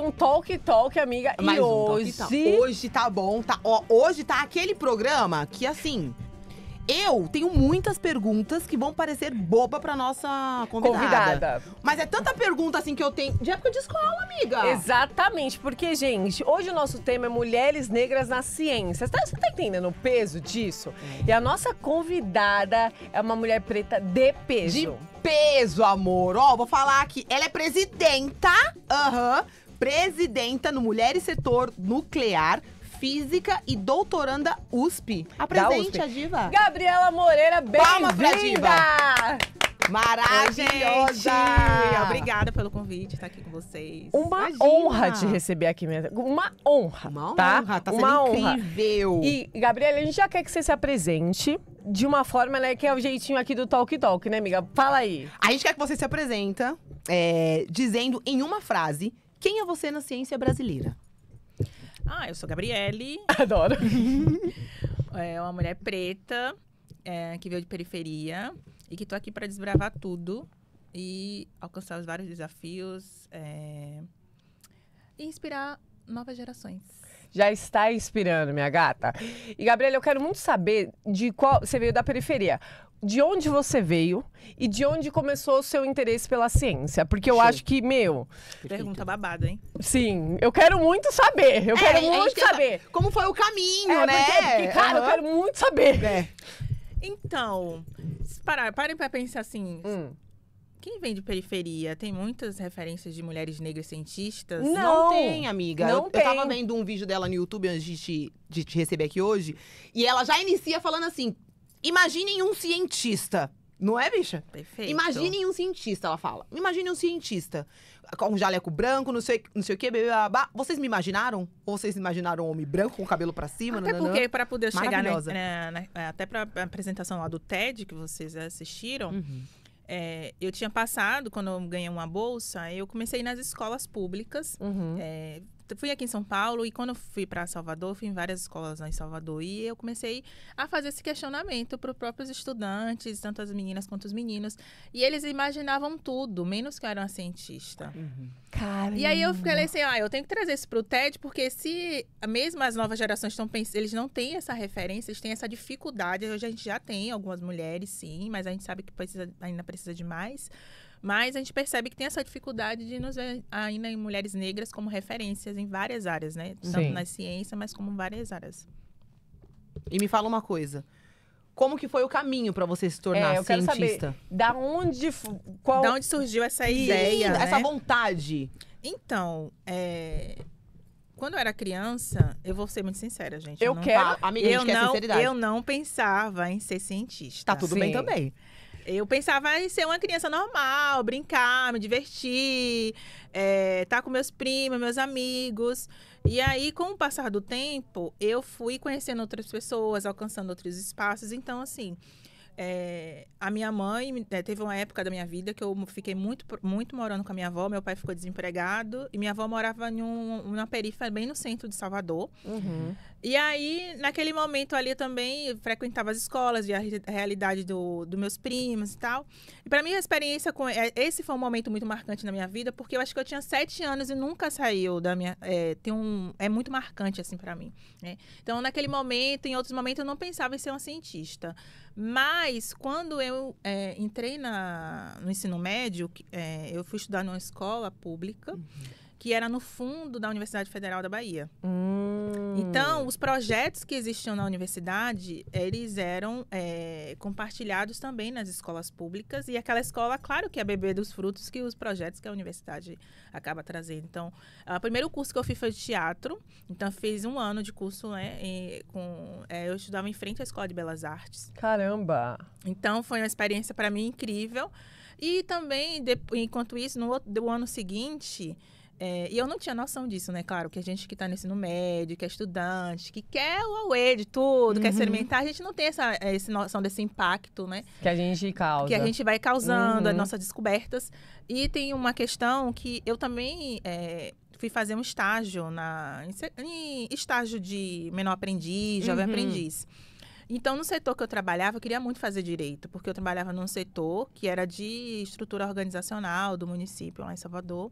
um talk talk, amiga. Mais e um hoje. Talk, talk. Hoje tá bom. Tá, ó, hoje tá aquele programa que assim. Eu tenho muitas perguntas que vão parecer boba pra nossa convidada. convidada. Mas é tanta pergunta assim que eu tenho de época de escola, amiga. Exatamente, porque, gente, hoje o nosso tema é mulheres negras na ciência. Você tá, você tá entendendo o peso disso? É. E a nossa convidada é uma mulher preta de peso. De peso, amor. Ó, vou falar aqui. Ela é presidenta. Aham. Uhum presidenta no Mulheres Setor Nuclear, física e doutoranda USP. Apresente USP. a diva. Gabriela Moreira, bem-vinda! Maravilhosa! Obrigada pelo convite, estar tá aqui com vocês. Uma Imagina. honra te receber aqui, minha. Uma honra. Uma tá? honra, tá uma honra. incrível. E, Gabriela, a gente já quer que você se apresente de uma forma, né, que é o jeitinho aqui do Talk Talk, né, amiga? Fala aí. A gente quer que você se apresenta é, dizendo em uma frase quem é você na ciência brasileira? Ah, eu sou Gabriele. Adoro. é uma mulher preta é, que veio de periferia e que estou aqui para desbravar tudo e alcançar os vários desafios é, e inspirar novas gerações. Já está inspirando, minha gata. E, Gabriela, eu quero muito saber de qual. Você veio da periferia de onde você veio e de onde começou o seu interesse pela ciência. Porque eu Show. acho que, meu. Pergunta babada, hein? Sim, eu quero muito saber. Eu é, quero é muito saber. Como foi o caminho, é, né? Porque, porque, cara, uhum. eu quero muito saber. É. Então, parar, parem pra pensar assim. Hum. Quem vem de periferia tem muitas referências de mulheres negras cientistas? Não, não tem, amiga. Não eu, tem. eu tava vendo um vídeo dela no YouTube antes de te, de te receber aqui hoje. E ela já inicia falando assim: Imaginem um cientista. Não é, bicha? Perfeito. Imaginem um cientista, ela fala. Imaginem um cientista. Com um jaleco branco, não sei, não sei o quê, blá, Vocês me imaginaram? Ou vocês imaginaram um homem branco com o cabelo pra cima? Até nananã. porque pra poder chegar na, na, na, é, Até pra apresentação lá do TED, que vocês assistiram. Uhum. É, eu tinha passado, quando eu ganhei uma bolsa, eu comecei nas escolas públicas, uhum. é, fui aqui em São Paulo e quando fui para Salvador, fui em várias escolas lá em Salvador e eu comecei a fazer esse questionamento para os próprios estudantes, tanto as meninas quanto os meninos, e eles imaginavam tudo, menos que eu era uma cientista. Uhum. E aí eu falei assim, ah, eu tenho que trazer isso para o TED porque se mesmo as novas gerações estão pensando, eles não têm essa referência, eles têm essa dificuldade. Hoje a gente já tem algumas mulheres, sim, mas a gente sabe que precisa, ainda precisa de mais. Mas a gente percebe que tem essa dificuldade de nos ver ainda em mulheres negras como referências em várias áreas, né? Tanto Sim. na ciência, mas como várias áreas. E me fala uma coisa. Como que foi o caminho para você se tornar é, eu cientista? Quero saber, da onde qual... Da onde surgiu essa ideia, Sim, né? essa vontade? Então, é... quando eu era criança, eu vou ser muito sincera, gente. Eu, eu não... quero, ah, amiga, eu não, eu não pensava em ser cientista. Tá tudo Sim. bem também. Eu pensava em ser uma criança normal, brincar, me divertir, estar é, tá com meus primos, meus amigos. E aí, com o passar do tempo, eu fui conhecendo outras pessoas, alcançando outros espaços. Então, assim, é, a minha mãe é, teve uma época da minha vida que eu fiquei muito, muito morando com a minha avó. Meu pai ficou desempregado e minha avó morava em um, uma bem no centro de Salvador. Uhum. E aí, naquele momento ali também, frequentava as escolas, via a realidade do, dos meus primos e tal. E para mim, a experiência com. É, esse foi um momento muito marcante na minha vida, porque eu acho que eu tinha sete anos e nunca saiu da minha. É, tem um, é muito marcante, assim, para mim. Né? Então, naquele momento, em outros momentos, eu não pensava em ser uma cientista. Mas, quando eu é, entrei na, no ensino médio, é, eu fui estudar numa escola pública. Uhum que era no fundo da Universidade Federal da Bahia. Hum. Então, os projetos que existiam na universidade, eles eram é, compartilhados também nas escolas públicas. E aquela escola, claro que é beber dos frutos que os projetos que a universidade acaba trazendo. Então, o primeiro curso que eu fiz foi de teatro. Então, fiz um ano de curso, né? E, com, é, eu estudava em frente à Escola de Belas Artes. Caramba! Então, foi uma experiência para mim incrível. E também, de, enquanto isso, no ano seguinte... É, e eu não tinha noção disso, né? Claro, que a gente que está no ensino médio, que é estudante, que quer o away de tudo, uhum. quer experimentar, a gente não tem essa, essa noção desse impacto, né? Que a gente causa. Que a gente vai causando, uhum. as nossas descobertas. E tem uma questão que eu também é, fui fazer um estágio na em, estágio de menor aprendiz, jovem uhum. aprendiz. Então, no setor que eu trabalhava, eu queria muito fazer direito, porque eu trabalhava num setor que era de estrutura organizacional do município lá em Salvador.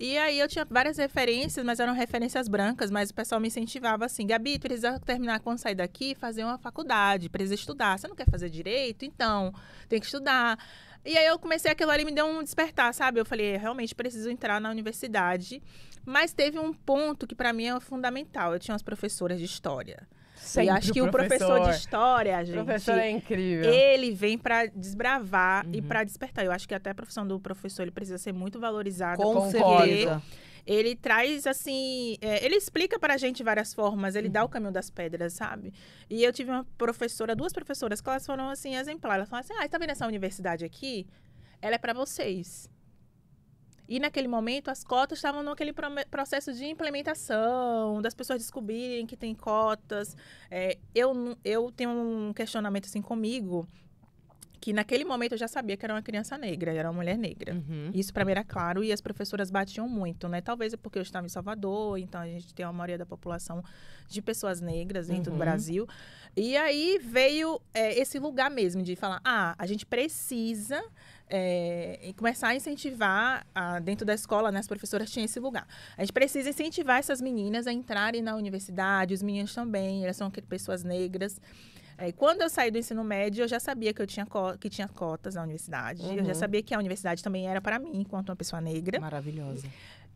E aí eu tinha várias referências, mas eram referências brancas, mas o pessoal me incentivava assim, Gabi, precisa terminar quando sair daqui, fazer uma faculdade, precisa estudar. Você não quer fazer direito? Então, tem que estudar. E aí eu comecei aquilo ali, me deu um despertar, sabe? Eu falei, é, realmente preciso entrar na universidade. Mas teve um ponto que para mim é fundamental. Eu tinha umas professoras de história Sempre e acho que o professor. professor de história, gente. professor é incrível. Ele vem para desbravar uhum. e para despertar. Eu acho que até a profissão do professor ele precisa ser muito valorizada. Com certeza. Ele traz, assim, é, ele explica para a gente várias formas, ele uhum. dá o uhum. caminho das pedras, sabe? E eu tive uma professora, duas professoras, que elas foram, assim, exemplares. Elas falaram assim: ah, está vendo essa universidade aqui? Ela é para vocês. E naquele momento as cotas estavam naquele processo de implementação, das pessoas descobrirem que tem cotas. É, eu, eu tenho um questionamento assim comigo, que naquele momento eu já sabia que era uma criança negra, era uma mulher negra. Uhum. Isso para mim era claro e as professoras batiam muito, né? Talvez é porque eu estava em Salvador, então a gente tem a maioria da população de pessoas negras dentro uhum. do Brasil. E aí veio é, esse lugar mesmo de falar, ah, a gente precisa é, e começar a incentivar, a, dentro da escola, né, as professoras tinham esse lugar. A gente precisa incentivar essas meninas a entrarem na universidade, os meninos também, elas são pessoas negras. É, quando eu saí do ensino médio, eu já sabia que eu tinha, que tinha cotas na universidade. Uhum. Eu já uhum. sabia que a universidade também era para mim, enquanto uma pessoa negra. Maravilhosa.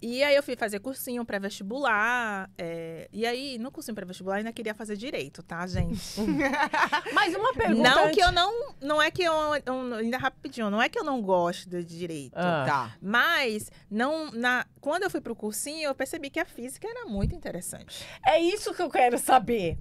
E aí eu fui fazer cursinho pré-vestibular. É... e aí, no cursinho pré-vestibular, eu ainda queria fazer direito, tá, gente? Mas uma pergunta. Não antes... que eu não. Não é que eu, eu, Ainda rapidinho, não é que eu não gosto de direito. Ah. Tá. Mas não, na, quando eu fui pro cursinho, eu percebi que a física era muito interessante. É isso que eu quero saber.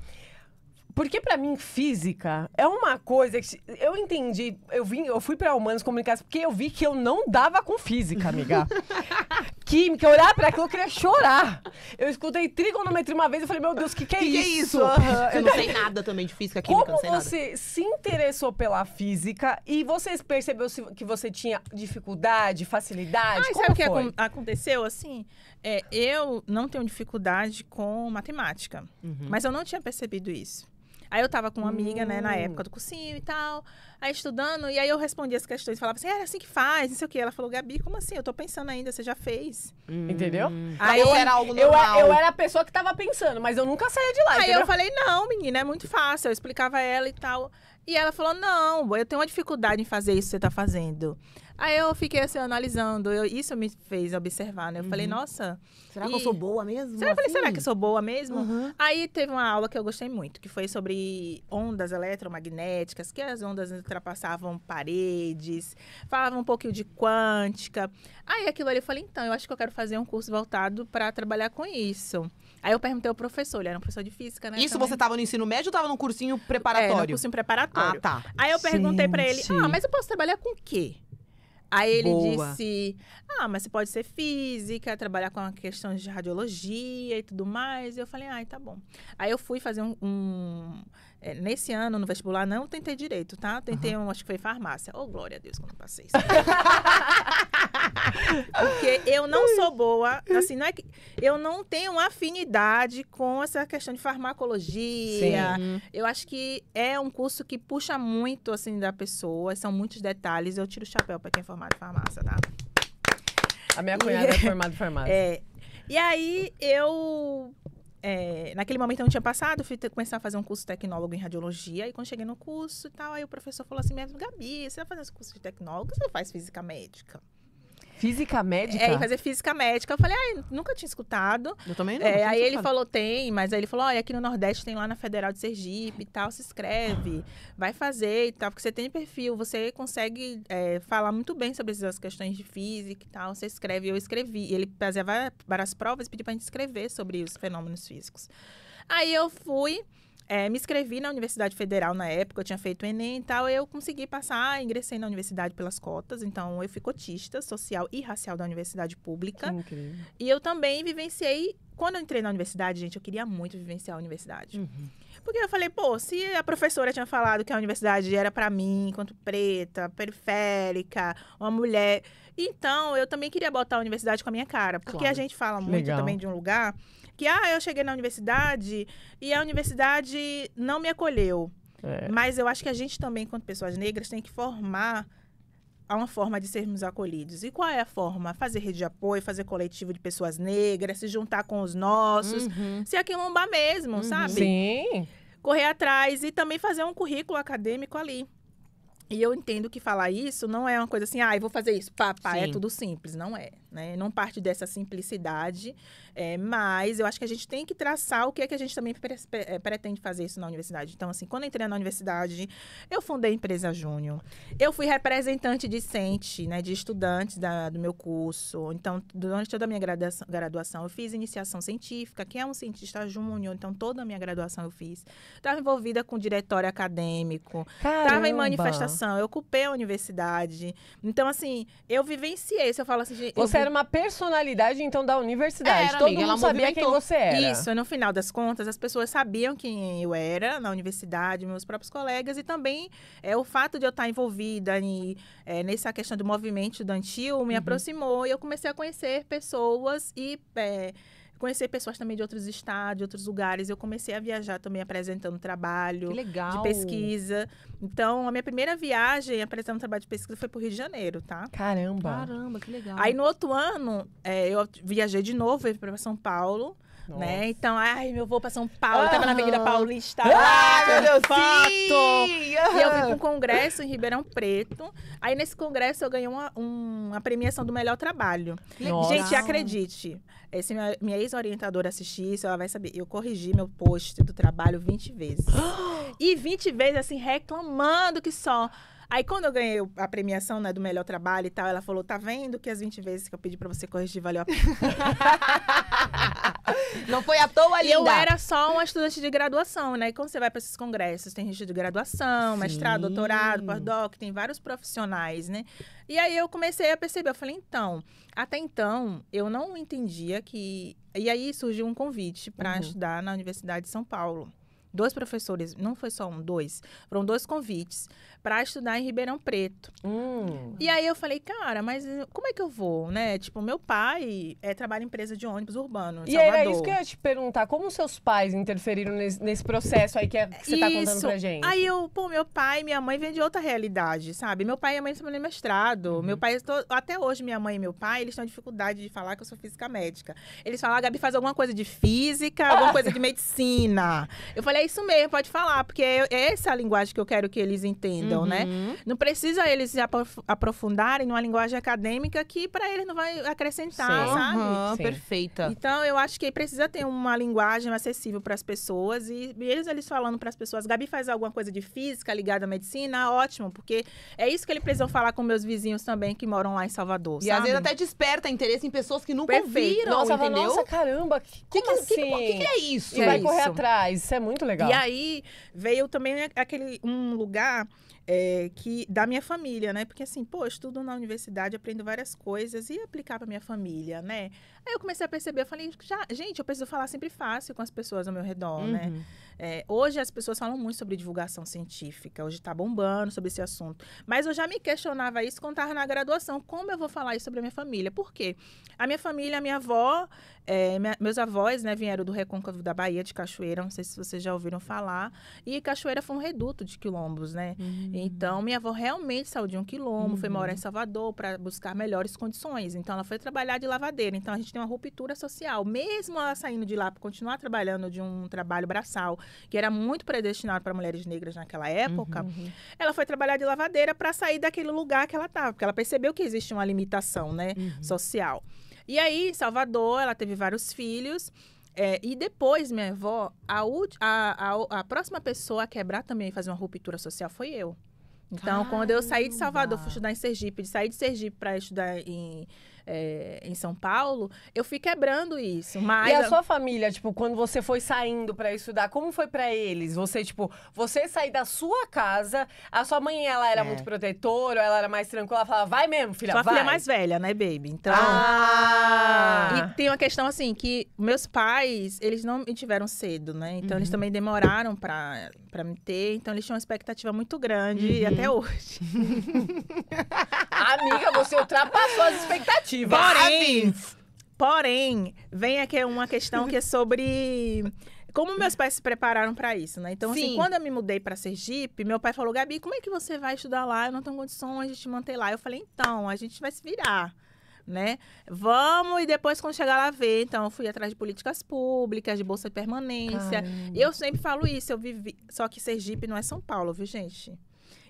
Porque para mim física é uma coisa que eu entendi, eu vim, eu fui para humanos comunicados porque eu vi que eu não dava com física, amiga. química, olhar para aquilo, eu queria chorar. Eu escutei trigonometria uma vez e falei, meu Deus, o que, que é que é isso? isso? Uhum. Eu não sei nada também de física, química, Como você nada. se interessou pela física e você percebeu que você tinha dificuldade, facilidade? Ah, sabe o que ac aconteceu? Assim, é, eu não tenho dificuldade com matemática, uhum. mas eu não tinha percebido isso. Aí eu tava com uma amiga, né, na época hum. do cursinho e tal, aí estudando, e aí eu respondia as questões, falava assim, era é, é assim que faz, não sei o quê. Ela falou, Gabi, como assim? Eu tô pensando ainda, você já fez. Hum. Entendeu? Aí eu era algo normal. Eu, eu era a pessoa que tava pensando, mas eu nunca saía de lá. Aí entendeu? eu falei, não, menina, é muito fácil. Eu explicava ela e tal. E ela falou, não, eu tenho uma dificuldade em fazer isso que você tá fazendo. Aí eu fiquei assim, analisando. Eu, isso me fez observar, né? Eu uhum. falei, nossa. Será e... que eu sou boa mesmo? Será, assim? Eu falei, será assim? que eu sou boa mesmo? Uhum. Aí teve uma aula que eu gostei muito, que foi sobre ondas eletromagnéticas, que as ondas ultrapassavam paredes, falava um pouquinho de quântica. Aí aquilo ali eu falei, então, eu acho que eu quero fazer um curso voltado para trabalhar com isso. Aí eu perguntei ao professor, ele era um professor de física, né? Isso também. você estava no ensino médio ou estava num cursinho preparatório? É, num cursinho preparatório. Ah, tá. Aí eu perguntei para ele, ah, mas eu posso trabalhar com o quê? Aí ele Boa. disse: Ah, mas você pode ser física, trabalhar com questões de radiologia e tudo mais. E eu falei: Ai, tá bom. Aí eu fui fazer um, um é, nesse ano, no vestibular, não tentei direito, tá? tentei, uhum. um, acho que foi farmácia. Oh, glória a Deus que eu não passei isso. Porque eu não sou boa, assim, não é que... Eu não tenho afinidade com essa questão de farmacologia. Sim. Eu acho que é um curso que puxa muito, assim, da pessoa. São muitos detalhes. Eu tiro o chapéu para quem é formado em farmácia, tá? A minha cunhada e... é formada em farmácia. É. E aí, eu é, naquele momento eu não tinha passado, fui começar a fazer um curso tecnólogo em radiologia. E quando cheguei no curso e tal, aí o professor falou assim mesmo, Gabi, você vai fazer esse curso de tecnólogo, você faz física médica. Física médica? É, fazer física médica. Eu falei, ah, nunca tinha escutado. Eu também não. É, aí ele falou, tem, mas aí ele falou, olha, aqui no Nordeste tem lá na Federal de Sergipe e tal, se inscreve, vai fazer e tal, porque você tem perfil, você consegue é, falar muito bem sobre essas questões de física e tal, você escreve. Eu escrevi. E ele fazia várias provas e pediu pra gente escrever sobre os fenômenos físicos. Aí eu fui. É, me inscrevi na Universidade Federal na época, eu tinha feito o Enem e tal, eu consegui passar, ingressei na universidade pelas cotas, então eu fui cotista social e racial da universidade pública. E eu também vivenciei, quando eu entrei na universidade, gente, eu queria muito vivenciar a universidade. Uhum. Porque eu falei, pô, se a professora tinha falado que a universidade era para mim, enquanto preta, periférica, uma mulher, então eu também queria botar a universidade com a minha cara, porque claro. a gente fala muito Legal. também de um lugar que, ah, eu cheguei na universidade e a universidade não me acolheu. É. Mas eu acho que a gente também, enquanto pessoas negras, tem que formar uma forma de sermos acolhidos. E qual é a forma? Fazer rede de apoio, fazer coletivo de pessoas negras, se juntar com os nossos, uhum. se aquilombar mesmo, uhum. sabe? Sim. Correr atrás e também fazer um currículo acadêmico ali. E eu entendo que falar isso não é uma coisa assim, ah, eu vou fazer isso, papai é tudo simples, não é. Né? Não parte dessa simplicidade, é, mas eu acho que a gente tem que traçar o que é que a gente também pre eh, pretende fazer isso na universidade. Então, assim, quando eu entrei na universidade, eu fundei a empresa Júnior, eu fui representante discente, né, de estudantes da, do meu curso. Então, durante toda a minha graduação, graduação, eu fiz iniciação científica, que é um cientista júnior, então toda a minha graduação eu fiz. Estava envolvida com o diretório acadêmico, estava em manifestação graduação, eu ocupei a universidade. Então, assim, eu vivenciei isso. Eu falo assim, Você era uma personalidade, então, da universidade. Era, Todo amiga, mundo sabia movimentou. quem você era. Isso, no final das contas, as pessoas sabiam quem eu era na universidade, meus próprios colegas, e também é, o fato de eu estar envolvida em, é, nessa questão do movimento estudantil me uhum. aproximou e eu comecei a conhecer pessoas e. É, conhecer pessoas também de outros estados, de outros lugares. Eu comecei a viajar também apresentando trabalho que legal. de pesquisa. Então, a minha primeira viagem apresentando trabalho de pesquisa foi para o Rio de Janeiro, tá? Caramba! Caramba, que legal. Aí no outro ano, é, eu viajei de novo para São Paulo. Né? Nossa. Né? Então, ai, meu voo pra São Paulo, uhum. tava na Avenida Paulista. Ai, meu Deus, foto. Sim. Uhum. E eu fui pra um congresso em Ribeirão Preto. Aí nesse congresso eu ganhei uma, uma premiação do melhor trabalho. Nossa. Gente, acredite. Esse minha, minha ex-orientadora assistir isso, ela vai saber. Eu corrigi meu post do trabalho 20 vezes. e 20 vezes, assim, reclamando que só. Aí quando eu ganhei a premiação, né, do melhor trabalho e tal, ela falou: "Tá vendo que as 20 vezes que eu pedi para você corrigir valeu a pena?" Não foi à toa, ali eu era só uma estudante de graduação, né? E quando você vai para esses congressos, tem gente de graduação, Sim. mestrado, doutorado, pós-doc, tem vários profissionais, né? E aí eu comecei a perceber, eu falei, então, até então eu não entendia que. E aí surgiu um convite para uhum. estudar na Universidade de São Paulo dois professores, não foi só um, dois, foram dois convites para estudar em Ribeirão Preto. Hum. E aí eu falei, cara, mas eh, como é que eu vou, né? Tipo, meu pai é, trabalha em empresa de ônibus urbano. e Salvador. era isso que eu ia te perguntar, como seus pais interferiram nesse, nesse processo aí que, é, que você está contando pra gente? Aí eu, pô, meu pai e minha mãe vêm de outra realidade, sabe? Meu pai e minha mãe estão no mestrado. Uhum. Meu pai, tô, até hoje, minha mãe e meu pai, eles têm dificuldade de falar que eu sou física médica. Eles falam, ah, Gabi, faz alguma coisa de física, alguma coisa de medicina. Eu falei, é isso mesmo, pode falar, porque é, é essa a linguagem que eu quero que eles entendam, né? uhum. né? Não precisa eles se aprofundarem numa linguagem acadêmica que para eles não vai acrescentar, Sim. sabe? Uhum, Sim. Perfeita. Então eu acho que precisa ter uma linguagem acessível para as pessoas e, e eles eles falando para as pessoas, Gabi faz alguma coisa de física ligada à medicina, ótimo, porque é isso que eles precisam falar com meus vizinhos também que moram lá em Salvador, E sabe? às vezes até desperta interesse em pessoas que nunca viram ouviram, nossa, entendeu? Nossa, caramba, que, que, que, é, assim? que, que, que é isso? E vai é isso. correr atrás, isso é muito legal legal. E aí veio também aquele um lugar é, que da minha família, né? Porque assim, pô, estudo na universidade, aprendo várias coisas e aplicar para minha família, né? Aí eu comecei a perceber, eu falei, gente, eu preciso falar sempre fácil com as pessoas ao meu redor, né? uhum. né? É, hoje as pessoas falam muito sobre divulgação científica, hoje está bombando sobre esse assunto. Mas eu já me questionava isso quando estava na graduação. Como eu vou falar isso sobre a minha família? Por quê? A minha família, a minha avó, é, minha, meus avós né, vieram do Recôncavo da Bahia, de Cachoeira, não sei se vocês já ouviram falar. E Cachoeira foi um reduto de quilombos, né? Uhum. Então, minha avó realmente saiu de um quilombo, uhum. foi morar em uhum. Salvador para buscar melhores condições. Então, ela foi trabalhar de lavadeira. Então, a gente tem uma ruptura social. Mesmo ela saindo de lá para continuar trabalhando de um trabalho braçal, que era muito predestinado para mulheres negras naquela época, uhum, uhum. ela foi trabalhar de lavadeira para sair daquele lugar que ela estava, porque ela percebeu que existe uma limitação né, uhum. social. E aí, em Salvador, ela teve vários filhos. É, e depois, minha avó, a, a, a, a próxima pessoa a quebrar também e fazer uma ruptura social foi eu. Então, Caramba. quando eu saí de Salvador, fui estudar em Sergipe, de sair de Sergipe para estudar em é, em São Paulo, eu fui quebrando isso. Mas... E a sua família, tipo, quando você foi saindo para estudar, como foi para eles? Você, tipo, você sair da sua casa, a sua mãe, ela era é. muito protetora, ela era mais tranquila, ela falava, vai mesmo, filha, sua vai. filha é mais velha, né, baby? Então... Ah! E tem uma questão, assim, que meus pais, eles não me tiveram cedo, né? Então, uhum. eles também demoraram pra, pra me ter, então eles tinham uma expectativa muito grande uhum. até hoje. Amiga, você ultrapassou as expectativas positiva. Porém, porém, vem aqui uma questão que é sobre como meus pais se prepararam para isso, né? Então, assim, Sim. assim, quando eu me mudei para Sergipe, meu pai falou: Gabi, como é que você vai estudar lá? Eu não tenho condições de te manter lá. Eu falei: então, a gente vai se virar. Né? Vamos e depois quando chegar lá ver. Então, eu fui atrás de políticas públicas, de bolsa de permanência. Caramba. Eu sempre falo isso, eu vivi. Só que Sergipe não é São Paulo, viu, gente?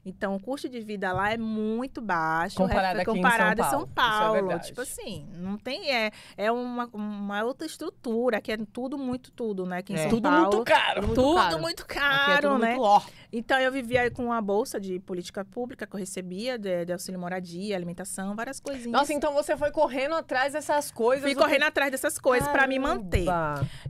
Então, o custo de vida lá é muito baixo. Comparado, é, aqui em São Paulo. São Paulo. É tipo assim, não tem. É, é uma, uma outra estrutura, que é tudo muito, tudo, né? Aqui em é. São tudo Paulo. Muito caro. Tudo, muito caro. Aqui é tudo né? Muito então, eu vivia com uma bolsa de política pública que eu recebia, de, de auxílio moradia, alimentação, várias coisinhas. Nossa, então você foi correndo atrás dessas coisas. Fui correndo que... atrás dessas coisas para me manter.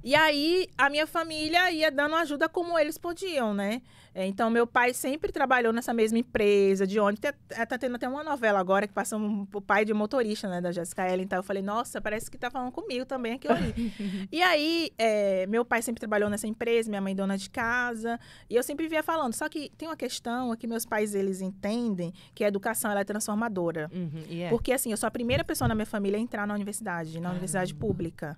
E aí, a minha família ia dando ajuda como eles podiam, né? É, então, meu pai sempre trabalhou nessa mesma empresa, de onde tá, é, tá tendo até uma novela agora que passa um, o pai de motorista, né, da Jessica Ellen. Então, eu falei, nossa, parece que tá falando comigo também aqui hoje. e aí, é, meu pai sempre trabalhou nessa empresa, minha mãe dona de casa. E eu sempre via falando, só que tem uma questão que meus pais, eles entendem que a educação, ela é transformadora. Uhum, yeah. É. Porque, assim, eu sou a primeira pessoa na minha família a entrar na universidade, na ah, universidade pública.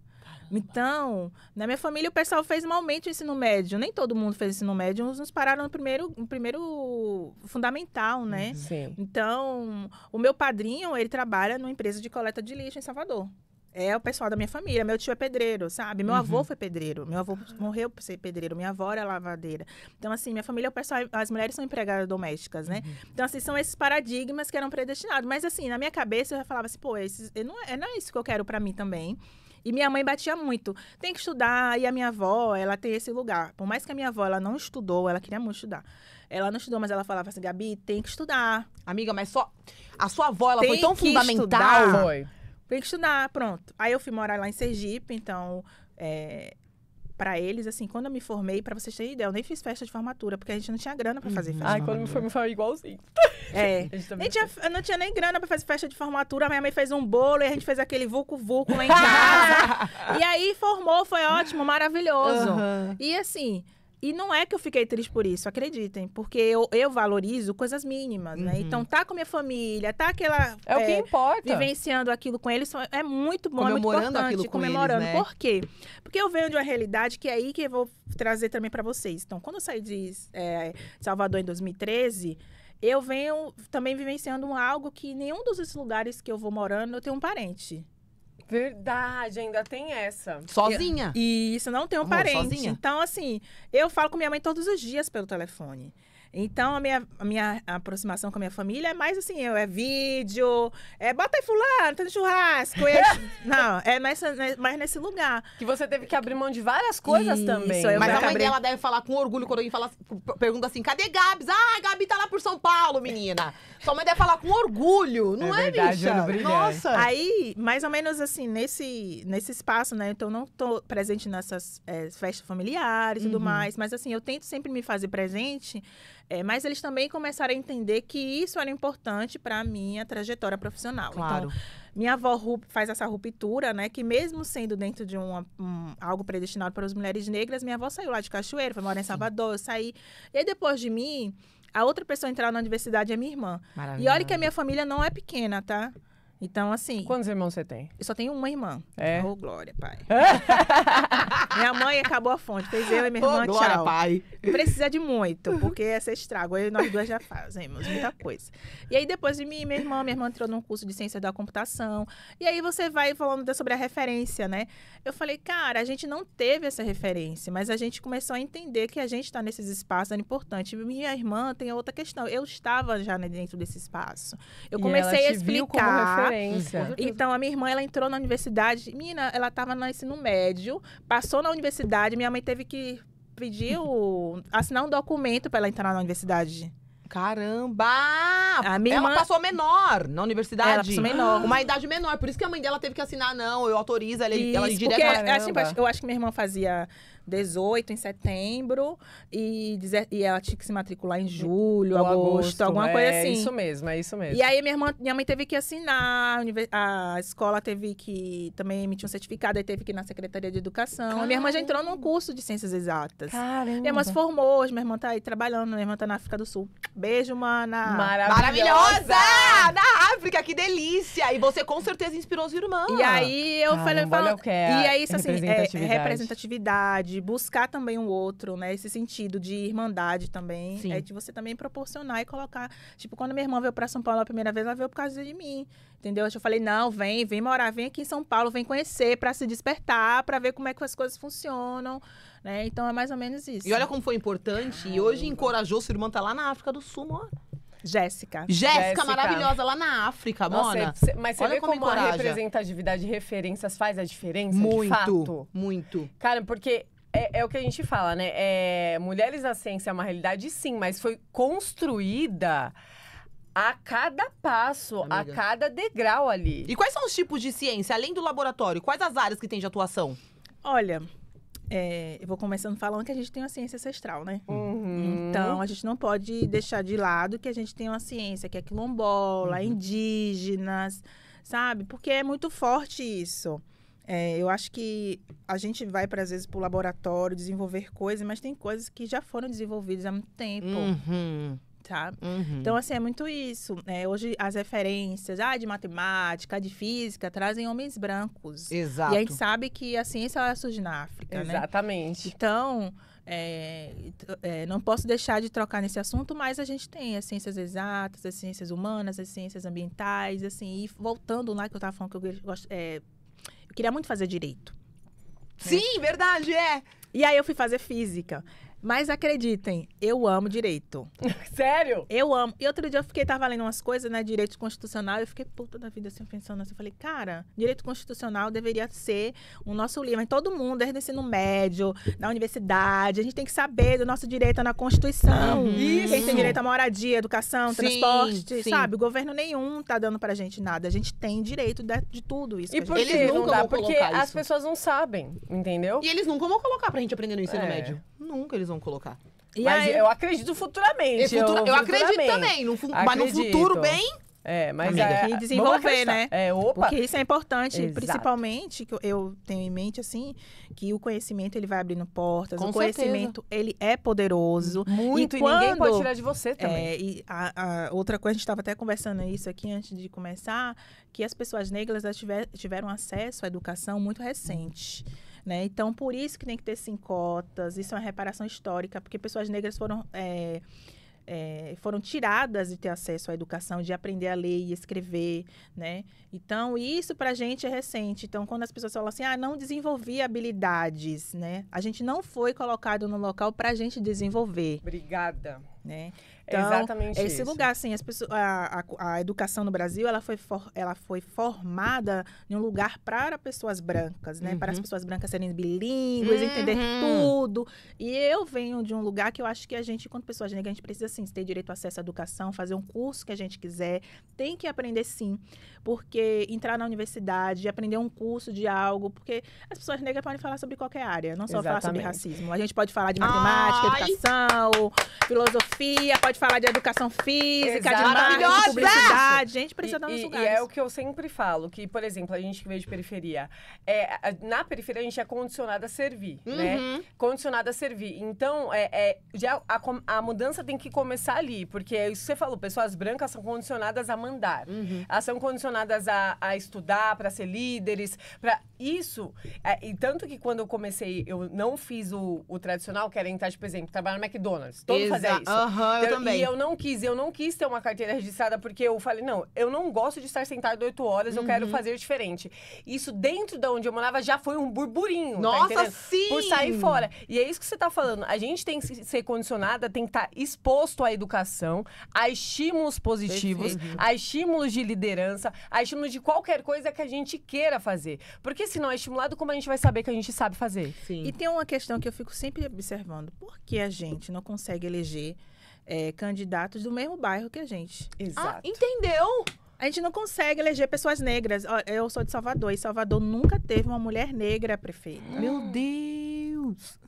Então, na minha família, o pessoal fez malmente o ensino médio. Nem todo mundo fez ensino médio. Uns nos pararam no primeiro, no primeiro fundamental, né? Uhum. Sim. Então, o meu padrinho, ele trabalha numa empresa de coleta de lixo em Salvador. É o pessoal da minha família. Meu tio é pedreiro, sabe? Meu uhum. avô foi pedreiro. Meu avô morreu por ser pedreiro. Minha avó era lavadeira. Então, assim, minha família, o pessoal, as mulheres são empregadas domésticas, né? Uhum. Então, assim, são esses paradigmas que eram predestinados. Mas, assim, na minha cabeça eu já falava assim, pô, esses, eh, não, é, eh, não é isso que eu quero para mim também. E minha mãe batia muito. Tem que estudar. E a minha avó, ela tem esse lugar. Por mais que a minha avó, ela não estudou, ela queria muito estudar. Ela não estudou, mas ela falava assim, Gabi, tem que estudar. Amiga, mas só... A sua avó, ela tem foi tão fundamental. Estudar. Foi. Tem que estudar, pronto. Aí eu fui morar lá em Sergipe, então. É, para eles, assim, quando eu me formei, para vocês terem ideia, eu nem fiz festa de formatura, porque a gente não tinha grana para fazer uhum. festa. Ai, quando me formei, foi igualzinho. É. nem tinha, eu não tinha nem grana para fazer festa de formatura, minha mãe fez um bolo e a gente fez aquele vulco-vulco lá em casa. e aí formou, foi ótimo, maravilhoso. Uhum. E assim. E não é que eu fiquei triste por isso, acreditem, porque eu, eu valorizo coisas mínimas, né? uhum. né? Então, tá com minha família, tá aquela. É, é, o que é, importa. Vivenciando aquilo com eles é muito bom, é muito importante. comemorando. Eles, né? Por quê? Porque eu venho de uma realidade que é aí que eu vou trazer também para vocês. Então, quando eu saí de é, Salvador em 2013, eu venho também vivenciando algo que nenhum dos lugares que eu vou morando eu tenho um parente. Verdade, ainda tem essa. Sozinha. E isso não tem um parente. Sozinha. Então, assim, eu falo com minha mãe todos os dias pelo telefone. Então, a minha, a minha aproximação com a minha família é mais assim, eu, é vídeo, é bota aí fulano, tá no churrasco. não, é nessa, né, mais nesse lugar. Que você teve que abrir mão de várias coisas Isso, também. Né? Mas a mãe abrir... dela deve falar com orgulho quando alguém fala, pergunta assim, cadê Gabs? Ah, Gabi tá lá por São Paulo, menina. Sua mãe deve falar com orgulho, não é, é verdade, bicha? Nossa. Aí, mais ou menos assim, nesse, nesse espaço, né? Então, não tô presente nessas é, festas familiares e uhum. tudo mais. Mas assim, eu tento sempre me fazer presente é, mas eles também começaram a entender que isso era importante para a minha trajetória profissional. Então, claro. Então, minha avó faz essa ruptura, né? Que mesmo sendo dentro de uma, um, algo predestinado para as mulheres negras, minha avó saiu lá de Cachoeira, foi morar em Salvador, eu saí. E aí, depois de mim, a outra pessoa entrar na universidade é minha irmã. Maravilha. E olha que a minha família não é pequena, tá? Então, assim. Quantos irmãos você tem? Eu só tenho uma irmã. É. Ô, oh, Glória, pai. minha mãe acabou a fonte. Fez eu e minha irmã, oh, glória, tchau. pai. Precisa de muito, porque essa é estrago. Aí nós duas já fazemos muita coisa. E aí, depois de mim, minha irmã, minha irmã entrou num curso de ciência da computação. E aí, você vai falando sobre a referência, né? Eu falei, cara, a gente não teve essa referência, mas a gente começou a entender que a gente está nesses espaços, era é importante. Minha irmã tem outra questão. Eu estava já né, dentro desse espaço. Eu comecei a explicar diferença. Uhum. Então, a minha irmã, ela entrou na universidade. Mina, ela estava no ensino médio, passou na universidade. Minha mãe teve que pedir, o, assinar um documento para ela entrar na universidade. Caramba! A minha ela irmã... passou menor na universidade. Ela passou menor. Uma idade menor. Por isso que a mãe dela teve que assinar, não, eu autorizo, ela, Isso, ela direto é, é assim, Eu acho que minha irmã fazia 18 em setembro e, dizer, e ela tinha que se matricular em julho, agosto, agosto, alguma é, coisa assim. É isso mesmo, é isso mesmo. E aí minha, irmã, minha mãe teve que assinar, a escola teve que também emitir um certificado, e teve que ir na Secretaria de Educação. Minha irmã já entrou num curso de Ciências Exatas. Caramba. Minha irmã se formou, hoje minha irmã tá aí trabalhando, minha irmã tá na África do Sul. Beijo, mana! Maravilhosa! Maravilhosa! Na África, que delícia! E você com certeza inspirou sua irmã. E aí eu Caramba, falei... Fala... Eu e aí, é isso assim, é, é representatividade de buscar também o outro, né? Esse sentido de irmandade também. Sim. É de você também proporcionar e colocar. Tipo, quando minha irmã veio para São Paulo a primeira vez, ela veio por causa de mim. Entendeu? Eu falei, não, vem, vem morar, vem aqui em São Paulo, vem conhecer para se despertar, para ver como é que as coisas funcionam, né? Então é mais ou menos isso. E olha como foi importante. Ai, e hoje encorajou sua irmã tá lá na África do Sul, mano. Jéssica. Jéssica maravilhosa lá na África, Nossa, Mona. mas você vê como, como a representatividade de referências faz a diferença? Muito, muito. Cara, porque é, é, o que a gente fala, né? É, mulheres na ciência é uma realidade, sim, mas foi construída a cada passo, Amiga. a cada degrau ali. E quais são os tipos de ciência, além do laboratório? Quais as áreas que tem de atuação? Olha, é, eu vou começando falando que a gente tem uma ciência ancestral, né? Uhum. Então, a gente não pode deixar de lado que a gente tem uma ciência que é quilombola, uhum. indígenas, sabe? Porque é muito forte isso. É, eu acho que a gente vai, para às vezes, para o laboratório desenvolver coisas, mas tem coisas que já foram desenvolvidas há muito tempo. Uhum. Tá? Uhum. Então, assim, é muito isso. Né? hoje, as referências ah, de matemática, de física, trazem homens brancos. Exato. E a gente sabe que a ciência ela surge na África, né? Exatamente. Né? Então, é, é, não posso deixar de trocar nesse assunto, mas a gente tem as ciências exatas, as ciências humanas, as ciências ambientais, assim, e voltando lá que eu estava falando que eu é, queria muito fazer direito. Sim, verdade, é. E aí eu fui fazer física. Mas acreditem, eu amo direito. Sério? Eu amo. E outro dia eu fiquei, tava lendo umas coisas, né? Direito constitucional. Eu fiquei puta da vida assim, pensando assim. Eu falei, cara, direito constitucional deveria ser o nosso livro. Mas todo mundo, desde o ensino médio, na universidade, a gente tem que saber do nosso direito na Constituição. Isso. Uhum. Quem tem direito à moradia, educação, sim, transporte, sim. sabe? O governo nenhum tá dando pra gente nada. A gente tem direito de, de tudo isso. E por que eles nunca não dá, vão Porque isso. as pessoas não sabem, entendeu? E eles nunca vão colocar pra gente aprender no ensino é. médio nunca eles vão colocar. E mas aí, eu acredito futuramente. Futura, eu, acredito também, no, acredito. mas no futuro bem. É, mas Amiga, é, desenvolver, né? É, opa. Porque isso é importante, Exato. principalmente que eu tenho em mente assim, que o conhecimento ele vai abrindo portas, Com o conhecimento certeza. ele é poderoso, muito e, quando, e ninguém pode tirar de você também. É, e a, a outra coisa a gente estava até conversando isso aqui antes de começar, que as pessoas negras tiver, tiveram acesso à educação muito recente. Hum né? Então, por isso que tem que ter cinco cotas, isso é uma reparação histórica, porque pessoas negras foram, é, é, foram tiradas de ter acesso à educação, de aprender a ler e escrever. Né? Então, isso para a gente é recente. Então, quando as pessoas falam assim, ah, não desenvolvi habilidades, né? a gente não foi colocado no local para a gente desenvolver. Obrigada. Né? Então, é Exatamente esse isso. lugar, assim, as pessoas, a, a, a, educação no Brasil, ela foi, for, ela foi formada em um lugar para pessoas brancas, né? Uhum. Para as pessoas brancas serem bilíngues, uhum. entender tudo. E eu venho de um lugar que eu acho que a gente, enquanto pessoas negras, a gente precisa, sim, ter direito ao acesso à educação, fazer um curso que a gente quiser, tem que aprender, sim porque entrar na universidade, aprender um curso de algo, porque as pessoas negras podem falar sobre qualquer área, não só Exatamente. falar sobre racismo. A gente pode falar de matemática, Ai. educação, filosofia, pode falar de educação física, Exato. de marketing, publicidade. A gente precisa e, dar uns e, lugares. E é o que eu sempre falo, que, por exemplo, a gente que veio de periferia, é, na periferia a gente é condicionada a servir, né? uhum. né? Condicionada a servir. Então, é, é já a, a, mudança tem que começar ali, porque é isso que você falou, pessoas brancas são condicionadas a mandar. Uhum. Elas são condicionadas direcionadas a, a estudar, para ser líderes, para isso. É, e tanto que quando eu comecei, eu não fiz o, o tradicional, que era entrar, tipo, exemplo, trabalhar no McDonald's. Todo fazer fazia isso. Aham, eu então, também. E eu não quis, eu não quis ter uma carteira registrada, porque eu falei, não, eu não gosto de estar sentado oito horas, uhum. eu quero uhum. fazer diferente. Isso dentro de onde eu morava já foi um burburinho. Tá Nossa, tá sim! Por sair fora. E é isso que você tá falando. A gente tem que ser condicionada, tem que estar tá exposto à educação, a estímulos positivos, Perfeito. a estímulos de liderança, a estímulo de qualquer coisa que a gente queira fazer. Porque se não é estimulado, como a gente vai saber que a gente sabe fazer? Sim. E tem uma questão que eu fico sempre observando. Por que a gente não consegue eleger é, candidatos do mesmo bairro que a gente? Exato. Ah, entendeu? A gente não consegue eleger pessoas negras. Eu sou de Salvador e Salvador nunca teve uma mulher negra prefeita. Meu Deus!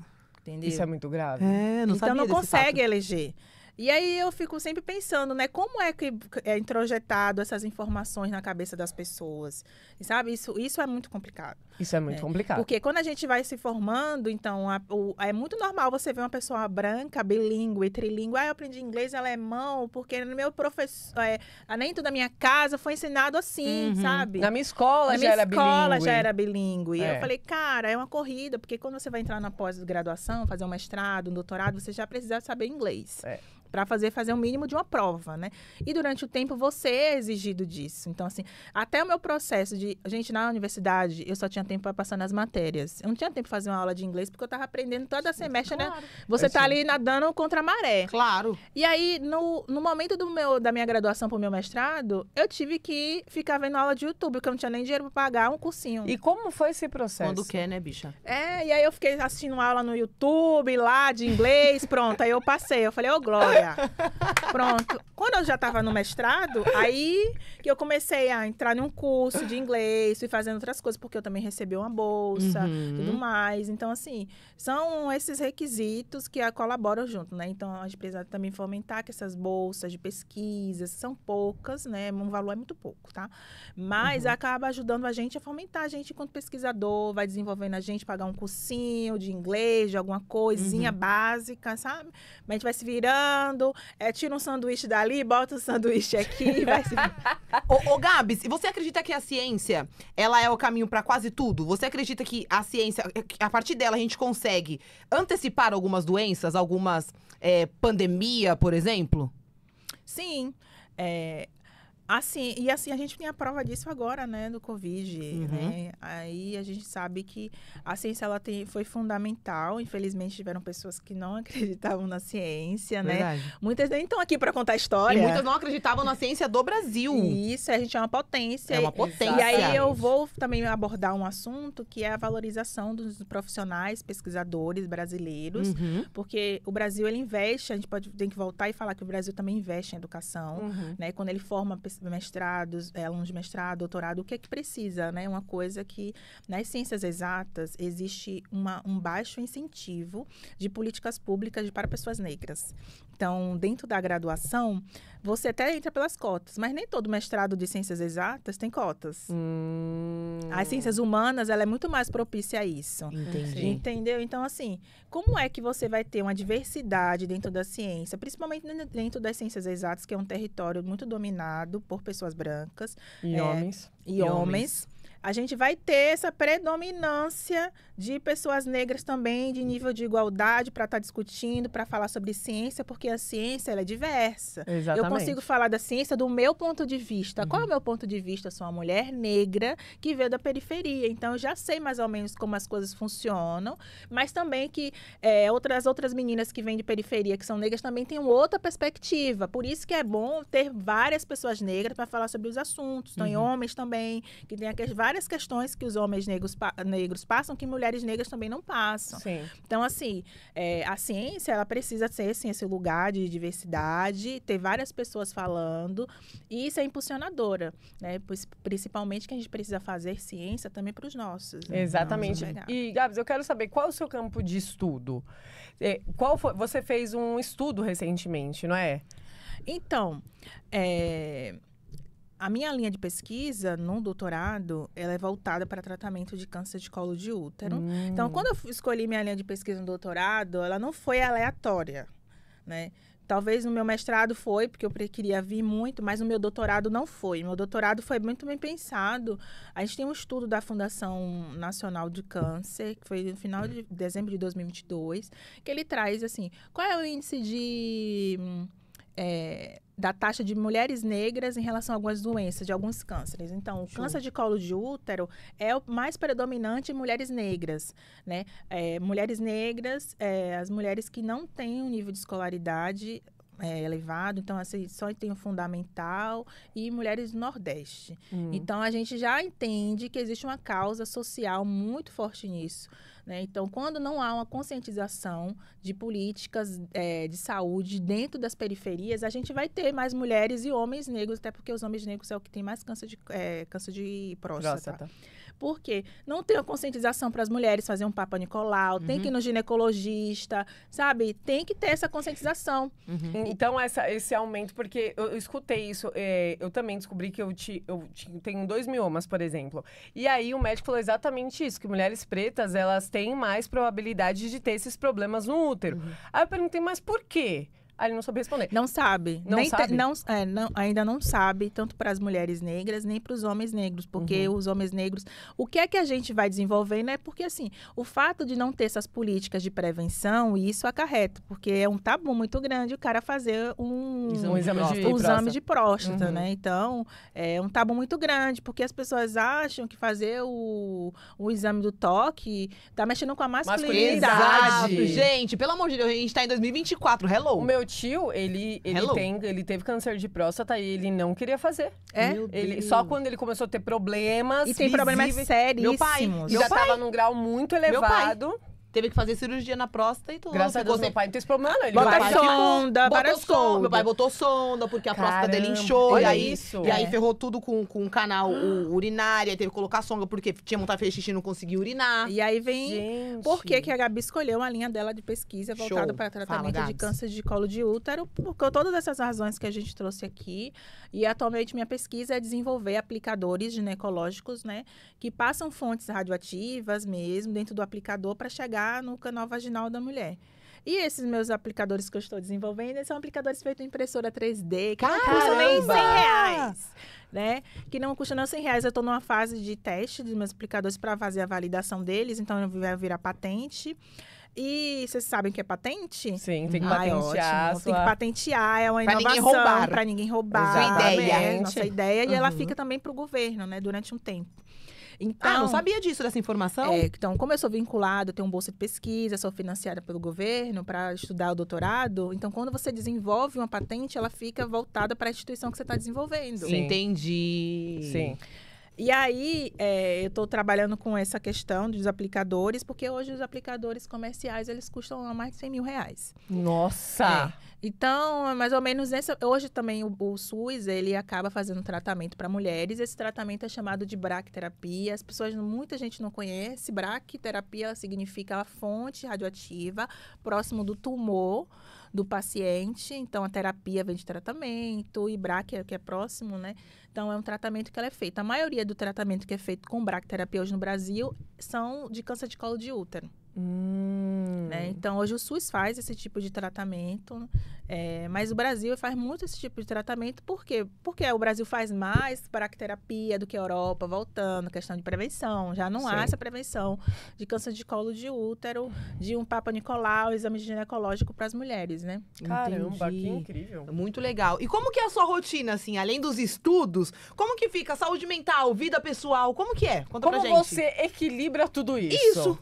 Entendeu? Isso é muito grave. É, não então não consegue fato. eleger. E aí eu fico sempre pensando, né? Como é que é introjetado essas informações na cabeça das pessoas? E sabe, isso, isso é muito complicado. Isso é muito né? complicado. Porque quando a gente vai se formando, então, a, o, é muito normal você ver uma pessoa branca, bilíngue, trilíngue. Ah, eu aprendi inglês e alemão, porque no meu professor... É, dentro da minha casa foi ensinado assim, uhum. sabe? Na minha escola na já minha era Na minha escola já era bilíngue. É. E eu é. falei, cara, é uma corrida, porque quando você vai entrar na pós-graduação, fazer um mestrado, um doutorado, você já precisa saber inglês. É para fazer fazer o um mínimo de uma prova, né? E durante o tempo você é exigido disso. Então assim, até o meu processo de, gente, na universidade, eu só tinha tempo para passar nas matérias. Eu não tinha tempo para fazer uma aula de inglês porque eu tava aprendendo toda semestre, né? claro. né? Você é tá ali nadando contra a maré. Claro. E aí no, no momento do meu da minha graduação pro meu mestrado, eu tive que ficar vendo aula de YouTube, porque eu não tinha nem dinheiro para pagar um cursinho. E como foi esse processo? Quando quer, né, bicha? É, e aí eu fiquei assistindo aula no YouTube lá de inglês, pronto, aí eu passei. Eu falei, ô, oh, Glória pronto. Quando eu já estava no mestrado, aí que eu comecei a entrar num curso de inglês, fui fazendo outras coisas, porque eu também recebi uma bolsa, uhum. tudo mais. Então, assim, são esses requisitos que colaboram junto, né? Então, a gente precisa também fomentar que essas bolsas de pesquisas são poucas, né? Um valor é muito pouco, tá? Mas uhum. acaba ajudando a gente a fomentar a gente enquanto pesquisador, vai desenvolvendo a gente, pagar um cursinho de inglês, de alguma coisinha uhum. básica, sabe? Mas a gente vai se virando é, tira um sanduíche dali, bota o um sanduíche aqui e vai se... ô, ô, Gabs, você acredita que a ciência, ela é o caminho para quase tudo? Você acredita que a ciência, é a partir dela a gente consegue antecipar algumas doenças, algumas é, pandemia, por exemplo? Sim. É, Assim, e assim, a gente tem a prova disso agora, né, do Covid, uhum. né? Aí a gente sabe que a ciência, ela tem, foi fundamental. Infelizmente, tiveram pessoas que não acreditavam na ciência, né? Verdade. né? Muitas nem estão aqui para contar história. E muitas não acreditavam na ciência do Brasil. Isso, a gente é uma potência. É uma potência. E aí eu vou também abordar um assunto que é a valorização dos profissionais pesquisadores brasileiros. Uhum. Porque o Brasil, ele investe, a gente pode, tem que voltar e falar que o Brasil também investe em educação, uhum. né? Quando ele forma pesquisadores mestrados, é, alunos de mestrado, doutorado, o que é que precisa, né? Uma coisa que nas né, ciências exatas existe uma, um baixo incentivo de políticas públicas para pessoas negras. Então, dentro da graduação, você até entra pelas cotas, mas nem todo mestrado de ciências exatas tem cotas. Hum. As ciências humanas, ela é muito mais propícia a isso. Entendi. Entendeu? Então, assim, como é que você vai ter uma diversidade dentro da ciência, principalmente dentro das ciências exatas, que é um território muito dominado por pessoas brancas. E é, homens. E, e homens. homens a gente vai ter essa predominância de pessoas negras também, de nível de igualdade, para estar tá discutindo, para falar sobre ciência, porque a ciência é diversa. Exatamente. Eu consigo falar da ciência do meu ponto de vista. Uhum. Qual é o uhum. meu ponto de vista? Eu sou uma mulher negra que veio da periferia, então eu já sei mais ou menos como as coisas funcionam, mas também que é, outras, outras meninas que vêm de periferia, que são negras, também têm outra perspectiva. Por isso que é bom ter várias pessoas negras para falar sobre os assuntos. Tem uhum. homens também, que tem aqueles vários várias questões que os homens negros, negros passam que mulheres negras também não passam. Sim. Então, assim, é, a ciência, ela precisa ser, assim, esse lugar de diversidade, ter várias pessoas falando e ser é impulsionadora, né? Principalmente que a gente precisa fazer ciência também para os nossos. Né? Exatamente. e, Gabs, eu quero saber qual o seu campo de estudo? É, qual foi, você fez um estudo recentemente, não é? Então, é a minha linha de pesquisa no doutorado, ela é voltada para tratamento de câncer de colo de útero. Hum. Então, quando eu escolhi minha linha de pesquisa no doutorado, ela não foi aleatória, né? Talvez no meu mestrado foi, porque eu queria vir muito, mas no meu doutorado não foi. Meu doutorado foi muito bem pensado. A gente tem um estudo da Fundação Nacional de Câncer, que foi no final de dezembro de 2022, que ele traz, assim, qual é o índice de... Hum, é, da taxa de mulheres negras em relação a algumas doenças, de alguns cânceres. Então, o câncer de colo de útero é o mais predominante em mulheres negras, né? É, mulheres negras, é, as mulheres que não têm um nível de escolaridade é, elevado, então assim, só tem o fundamental e mulheres do Nordeste. Hum. Então a gente já entende que existe uma causa social muito forte nisso. Né? Então, quando não há uma conscientização de políticas é, de saúde dentro das periferias, a gente vai ter mais mulheres e homens negros, até porque os homens negros é o que tem mais câncer de, é, câncer de próstata. próstata. Porque não tem a conscientização para as mulheres fazer um Papa Nicolau, uhum. tem que ir uhum. no ginecologista, sabe? Tem que ter essa conscientização. Uhum. uhum. Então, essa, esse aumento, porque eu, eu escutei isso, é, eu também descobri que eu, te, eu te, tenho dois miomas, por exemplo. E aí o médico falou exatamente isso: que mulheres pretas elas têm mais probabilidade de ter esses problemas no útero. Uhum. Aí eu perguntei, mas por quê? Aí ah, ele não soube responder. Não sabe. Não nem sabe? Te, não, é, não, ainda não sabe, tanto para as mulheres negras, nem para os homens negros. Porque uhum. os homens negros... O que é que a gente vai desenvolvendo é porque, assim, o fato de não ter essas políticas de prevenção, isso acarreta. Porque é um tabu muito grande o cara fazer um... Exame, de, próstata. Um exame de próstata, uhum. né? Então, é um tabu muito grande. Porque as pessoas acham que fazer o, o exame do toque tá mexendo com a masculinidade. masculinidade. Gente, pelo amor de Deus, a gente está em 2024. Hello! O meu meu tio, ele, ele, tem, ele teve câncer de próstata e ele não queria fazer. É? Ele, só quando ele começou a ter problemas. E tem problemas sérios. Meu pai, meu já pai. tava num grau muito elevado. Teve que fazer cirurgia na próstata e tudo. Graças Ficou a Deus, sem... meu pai não tem esse problema, não. Ele Bota vai, sonda, várias sonda. Meu pai botou sonda, porque a Caramba, próstata dele inchou. E aí, isso, e é. aí ferrou tudo com, com o canal urinário. Aí teve que colocar sonda, porque tinha montado de xixi e não conseguia urinar. E aí vem Gente. por que, que a Gabi escolheu a linha dela de pesquisa voltada para tratamento Fala, de câncer de colo de útero. Por todas essas razões que a gente trouxe aqui. E atualmente minha pesquisa é desenvolver aplicadores ginecológicos, né? Que passam fontes radioativas mesmo dentro do aplicador para chegar aplicar no canal vaginal da mulher. E esses meus aplicadores que eu estou desenvolvendo são aplicadores feitos em impressora 3D, que Caramba! não custam nem 100 reais. Né? Que não custam nem 100 reais. Eu estou numa fase de teste dos meus aplicadores para fazer a validação deles, então vai virar patente. E vocês sabem que é patente? Sim, tem que ah, patentear. É sua... Tem que patentear, é uma pra inovação para ninguém roubar. Pra ninguém roubar. Né? Ideia. É, nossa ideia. Uhum. E ela uhum. fica também para o governo, né? Durante um tempo. Então, ah, não sabia disso, dessa informação? É, então, como eu sou vinculada, tenho um bolsa de pesquisa, sou financiada pelo governo para estudar o doutorado, então quando você desenvolve uma patente, ela fica voltada para a instituição que você está desenvolvendo. Sim. Entendi. Sim. E aí, é, eu estou trabalhando com essa questão dos aplicadores, porque hoje os aplicadores comerciais, eles custam mais de 100 mil reais. Nossa! É. Então, é mais ou menos nessa, hoje também o, o SUS ele acaba fazendo tratamento para mulheres. Esse tratamento é chamado de bracterapia. As pessoas, muita gente não conhece. Bracterapia significa a fonte radioativa próximo do tumor do paciente. Então, a terapia vem de tratamento e bracter é que é próximo, né? Então, é um tratamento que ela é feito. A maioria do tratamento que é feito com bracterapia hoje no Brasil são de câncer de colo de útero. Hum. Né? Então, hoje o SUS faz esse tipo de tratamento, é, mas o Brasil faz muito esse tipo de tratamento, por quê? Porque o Brasil faz mais paracterapia do que a Europa, voltando, questão de prevenção. Já não Sim. há essa prevenção de câncer de colo de útero, de um Papa Nicolau, exame ginecológico para as mulheres, né? Caramba, Entendi. que incrível. É muito legal. E como que é a sua rotina, assim, além dos estudos? Como que fica saúde mental, vida pessoal? Como que é? Conta como você equilibra tudo isso? Isso!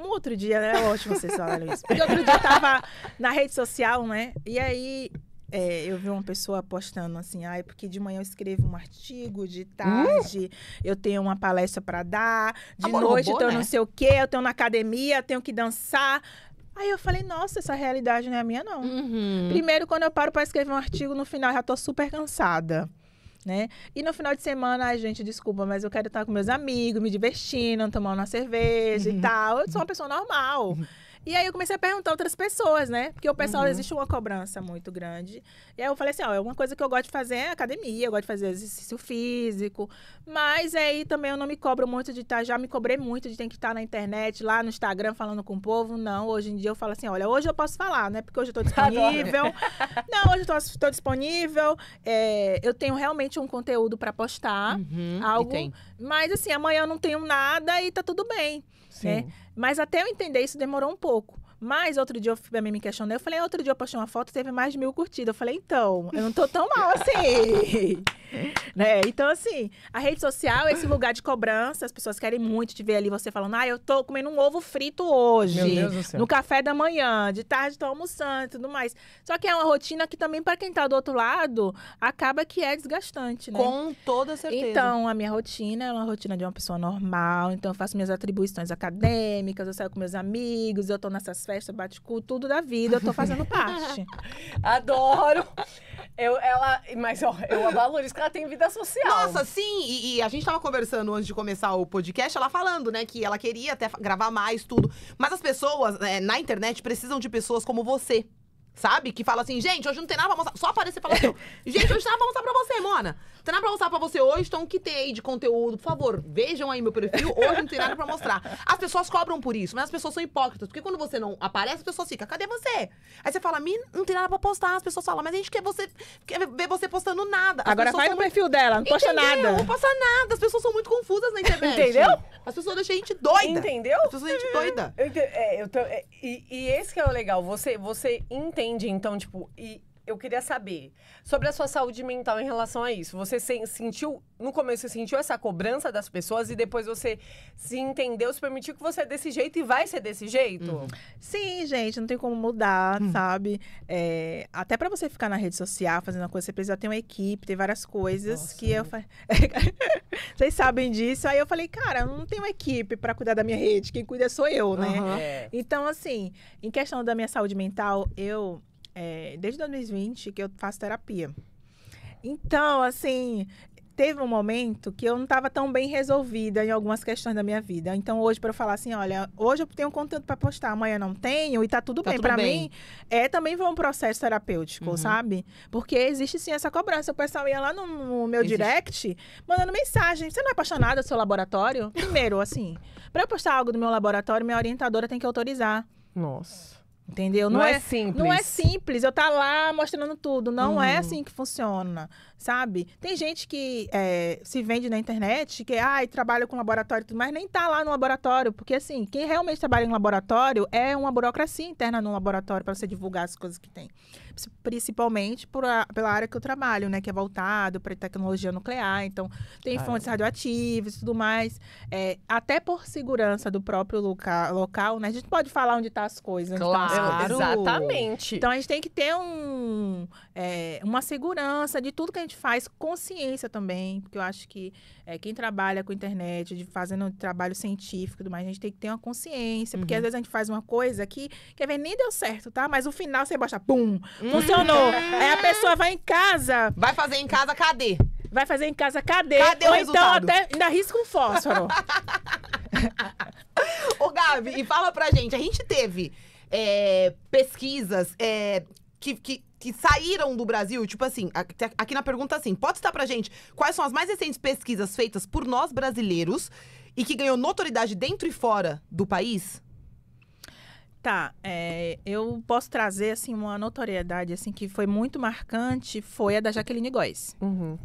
um outro dia, né? É ótimo vocês falar isso. Porque outro dia eu tava na rede social, né? E aí é, eu vi uma pessoa postando assim, ah, é porque de manhã eu escrevo um artigo, de hum? tarde eu tenho uma palestra para dar, de Amor, noite robô, eu tenho né? não sei o quê, eu tenho na academia, eu tenho que dançar. Aí eu falei, nossa, essa realidade não é a minha, não. Uhum. Primeiro, quando eu paro para escrever um artigo, no final já tô super cansada né? E no final de semana, a gente, desculpa, mas eu quero estar com meus amigos, me divertindo, tomando uma cerveja uhum. e tal. Eu sou uma pessoa normal. Uhum. E aí eu comecei a perguntar outras pessoas, né? Porque o pessoal, uhum. existe uma cobrança muito grande. E aí eu falei assim, ó, é uma coisa que eu gosto de fazer é academia, eu gosto de fazer exercício físico. Mas aí também eu não me cobro muito de estar, tá, já me cobrei muito de ter que estar tá na internet, lá no Instagram, falando com o povo. Não, hoje em dia eu falo assim, olha, hoje eu posso falar, né? Porque hoje eu tô disponível. não, hoje eu tô, tô disponível. É, eu tenho realmente um conteúdo para postar. Uhum, algo... E tem mas assim, amanhã eu não tenho nada e tá tudo bem. Sim. Né? Mas até eu entender isso demorou um pouco. Mas outro dia eu também me questionei. Eu falei, outro dia eu postei uma foto e teve mais de mil curtidas. Eu falei, então, eu não tô tão mal assim. né? Então, assim, a rede social é esse lugar de cobrança. As pessoas querem muito te ver ali você falando, ah, eu tô comendo um ovo frito hoje. No café da manhã, de tarde tô almoçando e tudo mais. Só que é uma rotina que também, para quem tá do outro lado, acaba que é desgastante, né? Com toda certeza. Então, a minha rotina é uma rotina de uma pessoa normal. Então, eu faço minhas atribuições acadêmicas, eu saio com meus amigos, eu tô nessas festas, bate-cu, tudo da vida, eu tô fazendo parte. Adoro! Eu, ela, mas ó, eu valorizo que ela tem vida social. Nossa, sim! E, e, a gente tava conversando antes de começar o podcast, ela falando, né, que ela queria até gravar mais, tudo. Mas as pessoas é, na internet precisam de pessoas como você. Sabe? Que fala assim, gente, hoje não tem nada pra mostrar. Só aparecer e falar assim, gente, hoje não tem nada pra mostrar pra você, Mona. Tem nada pra mostrar pra você hoje, então o que tem aí de conteúdo? Por favor, vejam aí meu perfil. Hoje não tem nada pra mostrar. As pessoas cobram por isso, mas as pessoas são hipócritas. Porque quando você não aparece, as pessoas ficam, cadê você? Aí você fala, não tem nada pra postar. As pessoas falam, mas a gente quer você quer ver você postando nada. As Agora vai no muito... perfil dela, não posta nada. Não posta nada. As pessoas são muito confusas na internet. Entendeu? As pessoas deixam a gente doida. Entendeu? As pessoas deixam a gente doida. Eu, é, eu tô, é, e, e esse que é o legal. Você, você entende, então, tipo... E, eu queria saber sobre a sua saúde mental em relação a isso. Você sentiu, no começo, você sentiu essa cobrança das pessoas e depois você se entendeu, se permitiu que você é desse jeito e vai ser desse jeito? Uhum. Sim, gente, não tem como mudar, uhum. sabe? É, até para você ficar na rede social fazendo uma coisa, você precisa ter uma equipe, ter várias coisas Nossa, que eu. Fa... Vocês sabem disso. Aí eu falei, cara, eu não tenho equipe para cuidar da minha rede, quem cuida sou eu, né? Uhum. É. Então, assim, em questão da minha saúde mental, eu é, desde 2020 que eu faço terapia. Então, assim, teve um momento que eu não estava tão bem resolvida em algumas questões da minha vida. Então, hoje, para eu falar assim, olha, hoje eu tenho conteúdo para postar, amanhã não tenho, e tá tudo tá bem. Para mim, é também foi um processo terapêutico, uhum. sabe? Porque existe sim essa cobrança. O pessoal ia lá no, no meu existe. direct mandando mensagem. Você não é apaixonada do seu laboratório? Primeiro, assim, para eu postar algo do meu laboratório, minha orientadora tem que autorizar. Nossa. Entendeu? Não, não é, simples. É, não é simples. Eu tá lá mostrando tudo. Não é uhum. é assim que funciona sabe? Tem gente que é, se vende na internet, que ai, trabalha com laboratório e tudo mais, nem tá lá no laboratório, porque assim, quem realmente trabalha em laboratório é uma burocracia interna no laboratório para você divulgar as coisas que tem. Principalmente por a, pela área que eu trabalho, né? Que é voltado para tecnologia nuclear, então tem ah, é. fontes é. radioativas e tudo mais. É, até por segurança do próprio loca local, né? A gente pode falar onde tá as coisas. Tá claro, tá exatamente. Então a gente tem que ter um, é, uma segurança de tudo que a gente gente faz consciência também, porque eu acho que é, quem trabalha com internet, de fazendo trabalho científico, mais a gente tem que ter uma consciência, uhum. porque às uhum. vezes a gente faz uma coisa que, quer ver, nem deu certo, tá? Mas o final você baixa, pum, uhum. funcionou. Aí a pessoa vai em casa. Vai fazer em casa, cadê? Vai fazer em casa, cadê? Cadê Ou o então resultado? até ainda risca um fósforo. Ô, Gabi, e fala pra gente, a gente teve é, pesquisas é, que, que que saíram do Brasil, tipo assim, aqui na pergunta assim, pode citar pra gente quais são as mais recentes pesquisas feitas por nós brasileiros e que ganhou notoriedade dentro e fora do país? Tá, é, eu posso trazer assim uma notoriedade assim que foi muito marcante foi a da Jaqueline Góes. Uhum.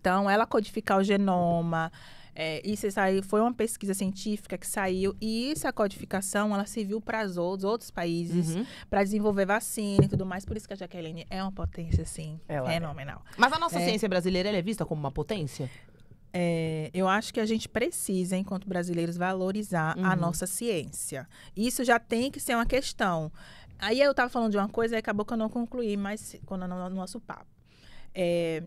Então, ela codificar o genoma, é, isso saiu, foi uma pesquisa científica que saiu e essa codificação ela serviu para os outros, outros países uhum. para desenvolver vacina e tudo mais. Por isso que a Jaqueline é uma potência, assim, ela é. fenomenal. É. Mas a nossa é. ciência brasileira é vista como uma potência? É, eu acho que a gente precisa, enquanto brasileiros, valorizar uhum. a nossa ciência. Isso já tem que ser uma questão. Aí eu estava falando de uma coisa e acabou que eu não concluí, mas quando no nosso papo. É,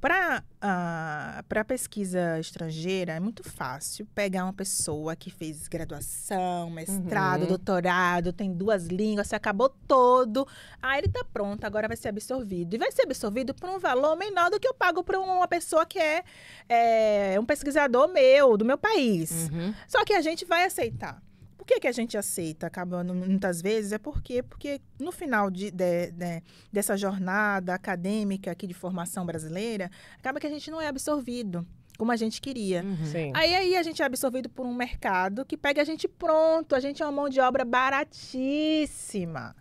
para a ah, pesquisa estrangeira, é muito fácil pegar uma pessoa que fez graduação, mestrado, uhum. doutorado, tem duas línguas, se acabou todo. Aí ele está pronto, agora vai ser absorvido. E vai ser absorvido por um valor menor do que eu pago para uma pessoa que é, é, um pesquisador meu, do meu país. Uhum. Só que a gente vai aceitar por que, que a gente aceita acabando muitas vezes? É porque, porque no final de, de, de, dessa jornada acadêmica aqui de formação brasileira, acaba que a gente não é absorvido como a gente queria. Uhum. Aí, aí a gente é absorvido por um mercado que pega a gente pronto, a gente é uma mão de obra baratíssima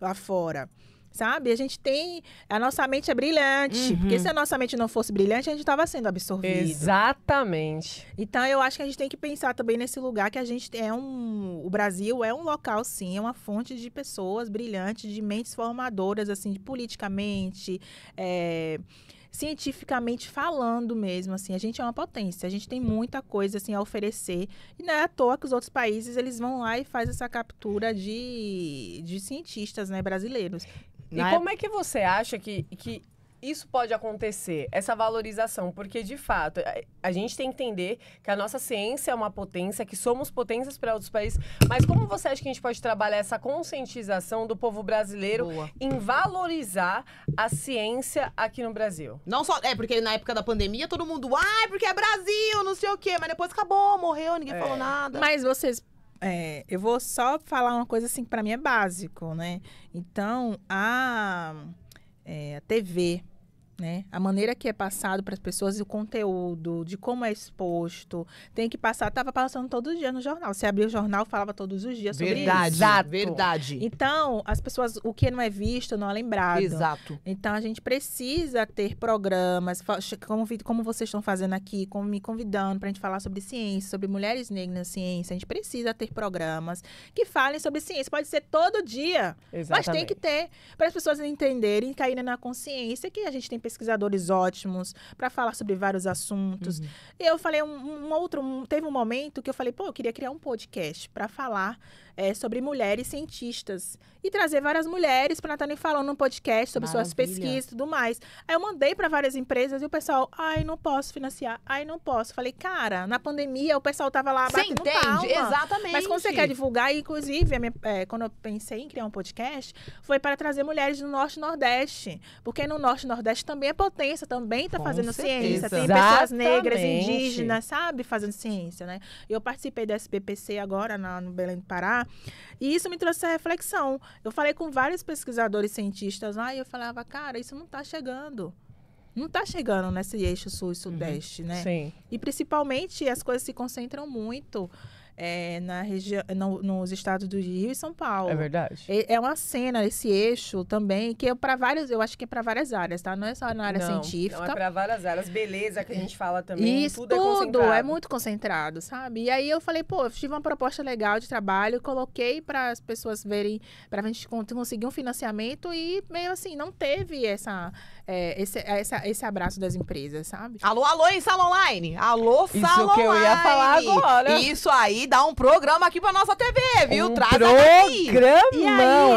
lá fora. Sabe? A gente tem. A nossa mente é brilhante. Uhum. Porque se a nossa mente não fosse brilhante, a gente estava sendo absorvido. Exatamente. Então eu acho que a gente tem que pensar também nesse lugar que a gente é um. O Brasil é um local, sim, é uma fonte de pessoas brilhantes, de mentes formadoras, assim, de politicamente. É, cientificamente falando mesmo, assim, a gente é uma potência, a gente tem muita coisa, assim, a oferecer, e não é à toa que os outros países, eles vão lá e fazem essa captura de, de cientistas, né, brasileiros. Na e como é que você acha que, que isso pode acontecer, essa valorização, porque de fato a gente tem que entender que a nossa ciência é uma potência, que somos potências para outros países, mas como você acha que a gente pode trabalhar essa conscientização do povo brasileiro Boa. em valorizar a ciência aqui no Brasil? Não só, é porque na época da pandemia todo mundo, ai, ah, porque é Brasil, não sei o quê, mas depois acabou, morreu, ninguém é. falou nada. Mas vocês é, eu vou só falar uma coisa assim que para mim é básico, né? Então, a, é, a TV, né? A maneira que é passado para as pessoas, o conteúdo, de como é exposto, tem que passar. Tava passando todo dia no jornal. Você abria o jornal, falava todos os dias sobre verdade, isso. Verdade. Então, as pessoas, o que não é visto, não é lembrado. Exato. Então, a gente precisa ter programas, como, como vocês estão fazendo aqui, como me convidando para a gente falar sobre ciência, sobre mulheres negras na ciência. A gente precisa ter programas que falem sobre ciência. Pode ser todo dia, Exatamente. mas tem que ter para as pessoas entenderem, caírem na consciência que a gente tem pesquisadores ótimos, para falar sobre vários assuntos. Uhum. E eu falei um, um outro, um, teve um momento que eu falei, pô, eu queria criar um podcast para falar é, sobre mulheres cientistas. E trazer várias mulheres para estarem falando no podcast sobre Maravilha. suas pesquisas e tudo mais. Aí eu mandei para várias empresas e o pessoal, ai, não posso financiar, ai, não posso. Falei, cara, na pandemia o pessoal tava lá batendo Você entende? Palma. Exatamente. Mas quando você quer divulgar, inclusive, minha, é, quando eu pensei em criar um podcast, foi para trazer mulheres do Norte e Nordeste. Porque no Norte e Nordeste também é potência, também tá Com fazendo certeza. ciência. Tem Exatamente. pessoas negras, indígenas, sabe? Fazendo ciência, né? Eu participei da SBPC agora na, no Belém do Pará e isso me trouxe a reflexão. Eu falei com vários pesquisadores cientistas lá e eu falava, cara, isso não está chegando não está chegando nesse eixo sul e sudeste, uhum. né? Sim. E principalmente as coisas se concentram muito é, na região, no, nos estados do Rio e São Paulo. É verdade. É, é uma cena, esse eixo também, que é para várias, eu acho que é para várias áreas, tá? Não é só na área não, científica. Não, é para várias áreas. Beleza, que a gente fala também. É Isso, tudo, tudo é, é, muito concentrado, sabe? E aí eu falei, pô, eu tive uma proposta legal de trabalho, coloquei para as pessoas verem, para a gente conseguir um financiamento e meio assim, não teve essa, é, esse, essa, esse abraço das empresas, sabe? Alô, alô, em sala online! Alô, sala online! Isso que eu ia falar agora! Isso aí, dar um programa aqui pra nossa TV, viu? Um Traz programa. E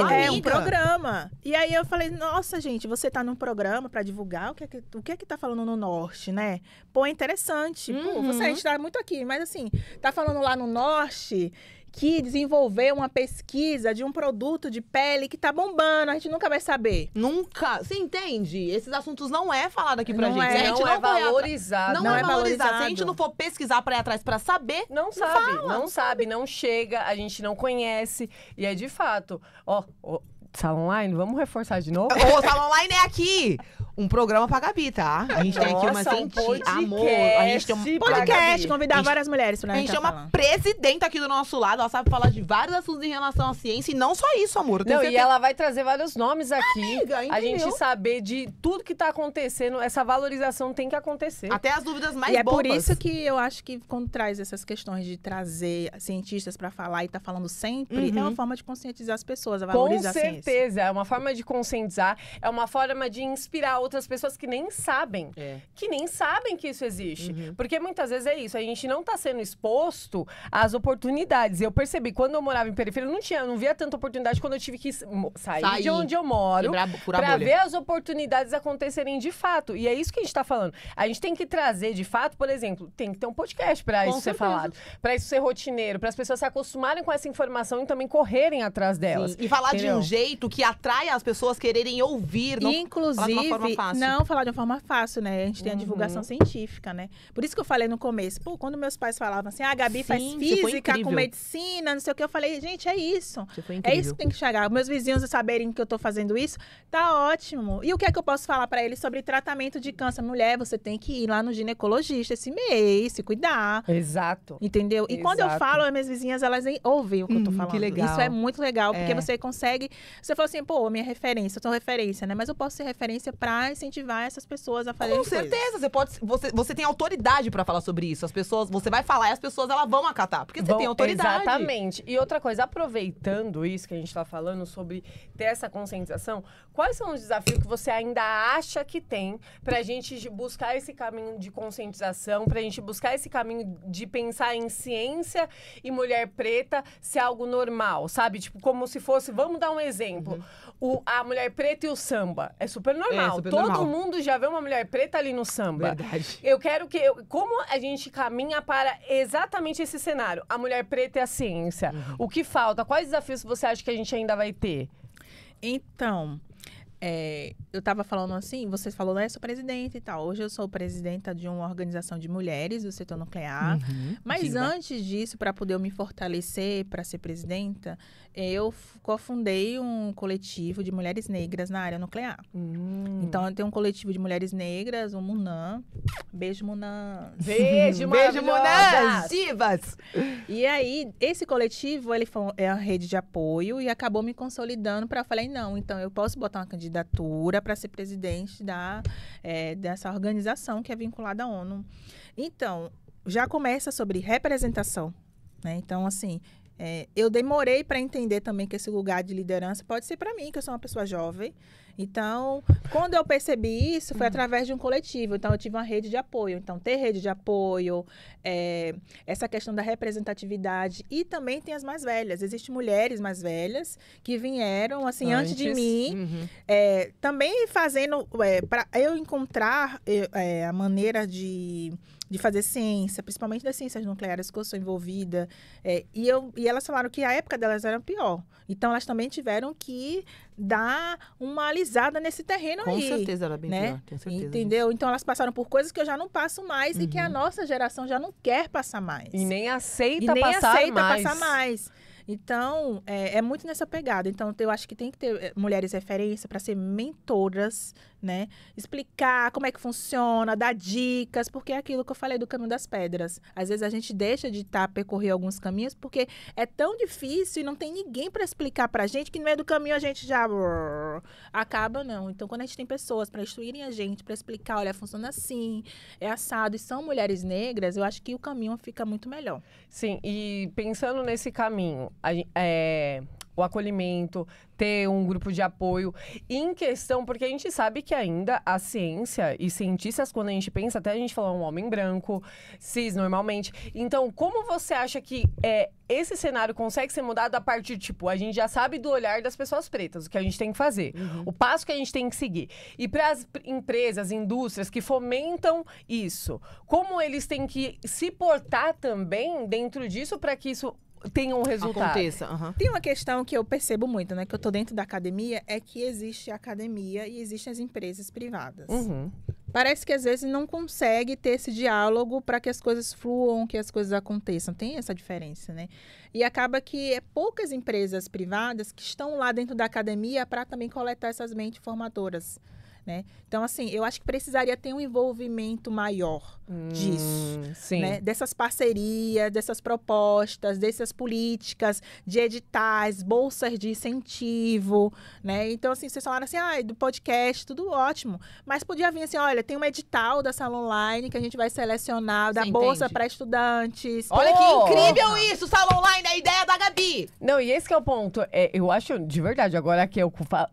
aí, é um programa. E aí eu falei, nossa, gente, você tá num programa pra divulgar o que é que, o que, é que tá falando no norte, né? Pô, é interessante. Uhum. Pô, você, uhum. a gente tá muito aqui, mas assim, tá falando lá no norte que desenvolver uma pesquisa de um produto de pele que tá bombando, a gente nunca vai saber. Nunca. Você entende? Esses assuntos não é falado aqui pra não gente. É, a gente não, não é valorizado. Não, não, é valorizado. É valorizado. Se a gente não for pesquisar pra ir atrás pra saber, não sabe. Não, fala, não sabe, não chega, a gente não conhece. E é de fato, ó, ó sala online, vamos reforçar de novo? Ô, sala online é aqui! um programa pra Gabi, tá? A gente Nossa, tem aqui uma cientista. amor. A gente tem um podcast, convidar gente, várias mulheres pra A gente tem uma falando. presidenta aqui do nosso lado. Ela sabe falar de vários assuntos em relação à ciência. E não só isso, amor. Não, e ela vai trazer vários nomes aqui. Amiga, a gente saber de tudo que tá acontecendo. Essa valorização tem que acontecer. Até as dúvidas mais e bobas. é por isso que eu acho que quando traz essas questões de trazer cientistas pra falar e tá falando sempre, uhum. é uma uhum. forma de conscientizar as pessoas, a valorizar Com certeza. É uma forma de conscientizar. É uma forma de inspirar outras pessoas que nem sabem. É. Que nem sabem que isso existe. Uhum. Porque muitas vezes é isso, a gente não está sendo exposto às oportunidades. Eu percebi, quando eu morava em periferia, eu não tinha, não via tanta oportunidade quando eu tive que sair, sair. de onde eu moro para ver as oportunidades acontecerem de fato. E é isso que a gente está falando. A gente tem que trazer de fato, por exemplo, tem que ter um podcast para isso certeza. ser falado, para isso ser rotineiro, para as pessoas se acostumarem com essa informação e também correrem atrás delas. Sim. E falar entendeu? de um jeito que atrai as pessoas quererem ouvir, não Inclusive, fácil. Não falar de uma forma fácil, né? A gente tem a uhum. divulgação científica, né? Por isso que eu falei no começo, pô, quando meus pais falavam assim, ah, a Gabi Sim, faz física com medicina, não sei o que, eu falei, gente, é isso. É isso que tem que chegar. Meus vizinhos saberem que eu tô fazendo isso, tá ótimo. E o que é que eu posso falar para eles sobre tratamento de câncer? Mulher, você tem que ir lá no ginecologista esse mês, se cuidar. Exato. Entendeu? E Exato. quando eu falo, as minhas vizinhas, elas ouvem o que eu tô hum, falando. Que legal. Isso é muito legal, porque é. você consegue. Você falou assim, pô, minha referência, eu sou referência, né? Mas eu posso ser referência para procurar incentivar essas pessoas a fazer Com certeza, você pode você, você tem autoridade para falar sobre isso. As pessoas, você vai falar e as pessoas elas vão acatar, porque você Bom, tem autoridade. Exatamente. E outra coisa, aproveitando isso que a gente está falando sobre ter essa conscientização, quais são os desafios que você ainda acha que tem para a gente buscar esse caminho de conscientização, para a gente buscar esse caminho de pensar em ciência e mulher preta ser algo normal, sabe? Tipo, como se fosse, vamos dar um exemplo, uhum. o, a mulher preta e o samba. É super normal. É, super todo normal. mundo já vê uma mulher preta ali no samba. Verdade. Eu quero que. Eu, como a gente caminha para exatamente esse cenário? A mulher preta é a ciência. Uhum. O que falta? Quais desafios você acha que a gente ainda vai ter? Então. É, eu estava falando assim, você falou, né, sou presidente e tal. Hoje eu sou presidenta de uma organização de mulheres do setor nuclear. Uhum, mas diva. antes disso, para poder me fortalecer para ser presidenta, eu cofundei um coletivo de mulheres negras na área nuclear. Hum. Então, eu tenho um coletivo de mulheres negras, o um Munan. Beijo, Munan. Beijo, Beijo Munan! Divas! E aí, esse coletivo, ele foi, é uma rede de apoio e acabou me consolidando para falei, não, então eu posso botar uma candidatura para ser presidente da, é, dessa organização que é vinculada à ONU. Então, já começa sobre representação. Né? Então, assim, é, eu demorei para entender também que esse lugar de liderança pode ser para mim, que eu sou uma pessoa jovem. Então, quando eu percebi isso, foi uhum. através de um coletivo. Então, eu tive uma rede de apoio. Então, ter rede de apoio, é, essa questão da representatividade. E também tem as mais velhas. Existem mulheres mais velhas que vieram, assim, antes, antes de mim. Uhum. É, também fazendo, é, para eu encontrar é, a maneira de de fazer ciência, principalmente das ciências nucleares que eu sou envolvida. É, e, eu, e elas falaram que a época delas era pior. Então elas também tiveram que dar uma alisada nesse terreno Com aí. Com certeza era bem né? pior, tenho certeza. Entendeu? Disso. Então elas passaram por coisas que eu já não passo mais uhum. e que a uhum. nossa geração já não quer passar mais. E nem aceita, e nem passar, aceita mais. passar mais. Então, é, é, muito nessa pegada. Então, eu acho que tem que ter é, mulheres referência para ser mentoras né? Explicar como é que funciona, dar dicas, porque é aquilo que eu falei do caminho das pedras. Às vezes a gente deixa de tá, percorrer alguns caminhos porque é tão difícil e não tem ninguém para explicar para a gente que no meio do caminho a gente já acaba, não. Então, quando a gente tem pessoas para instruírem a gente, para explicar, olha, funciona assim, é assado, e são mulheres negras, eu acho que o caminho fica muito melhor. Sim, e pensando nesse caminho, a, é, o acolhimento, ter um grupo de apoio. Em questão, porque a gente sabe que ainda a ciência e cientistas, quando a gente pensa, até a gente fala um homem branco, cis normalmente. Então, como você acha que é, esse cenário consegue ser mudado a partir, tipo, a gente já sabe do olhar das pessoas pretas, o que a gente tem que fazer, uhum. o passo que a gente tem que seguir. E para as empresas, indústrias que fomentam isso, como eles têm que se portar também dentro disso para que isso tenha um resultado. Aconteça, uhum. Tem uma questão que eu percebo muito, né? Que eu tô dentro da academia, é que existe a academia e existem as empresas privadas. Uhum. Parece que às vezes não consegue ter esse diálogo para que as coisas fluam, que as coisas aconteçam. Tem essa diferença, né? E acaba que é poucas empresas privadas que estão lá dentro da academia para também coletar essas mentes formadoras. Né? Então, assim, eu acho que precisaria ter um envolvimento maior hum, disso. Né? Dessas parcerias, dessas propostas, dessas políticas, de editais, bolsas de incentivo. Né? Então, assim, vocês falaram assim, ah, do podcast, tudo ótimo. Mas podia vir assim, olha, tem um edital da sala online que a gente vai selecionar, da bolsa para estudantes. Olha que incrível isso, sala online, a ideia da Gabi! Não, e esse é o ponto. É, eu acho, de verdade, agora que eu falo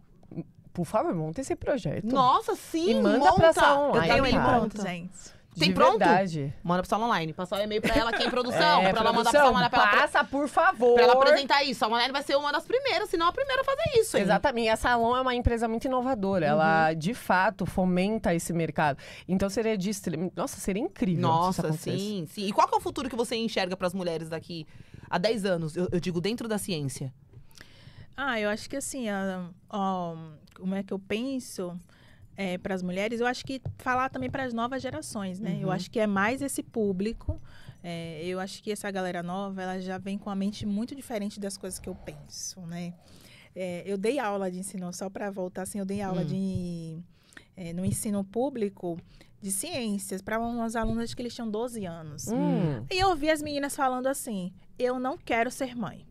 por favor, monta esse projeto. Nossa, sim, e manda monta. pra sala online. Eu tenho ele pronto, gente. Tem de pronto? Verdade. Manda pra sala online. Passar o um e-mail pra ela aqui em produção. é, pra ela mandar pra sala online. Pra passa, ela, por favor. Pra ela apresentar isso. A online vai ser uma das primeiras, se não a primeira a fazer isso. Hein? Exatamente. A Salon é uma empresa muito inovadora. Uhum. Ela, de fato, fomenta esse mercado. Então seria de extremo. Nossa, seria incrível. Nossa, sim, sim. E qual é o futuro que você enxerga para as mulheres daqui a 10 anos? Eu, eu digo dentro da ciência. Ah, eu acho que assim, a, a, como é que eu penso é, para as mulheres, eu acho que falar também para as novas gerações, né? Uhum. Eu acho que é mais esse público. É, eu acho que essa galera nova, ela já vem com a mente muito diferente das coisas que eu penso, né? É, eu dei aula de ensino, só para voltar assim, eu dei aula hum. de, é, no ensino público de ciências para umas alunas que eles tinham 12 anos. Hum. E eu ouvi as meninas falando assim: eu não quero ser mãe.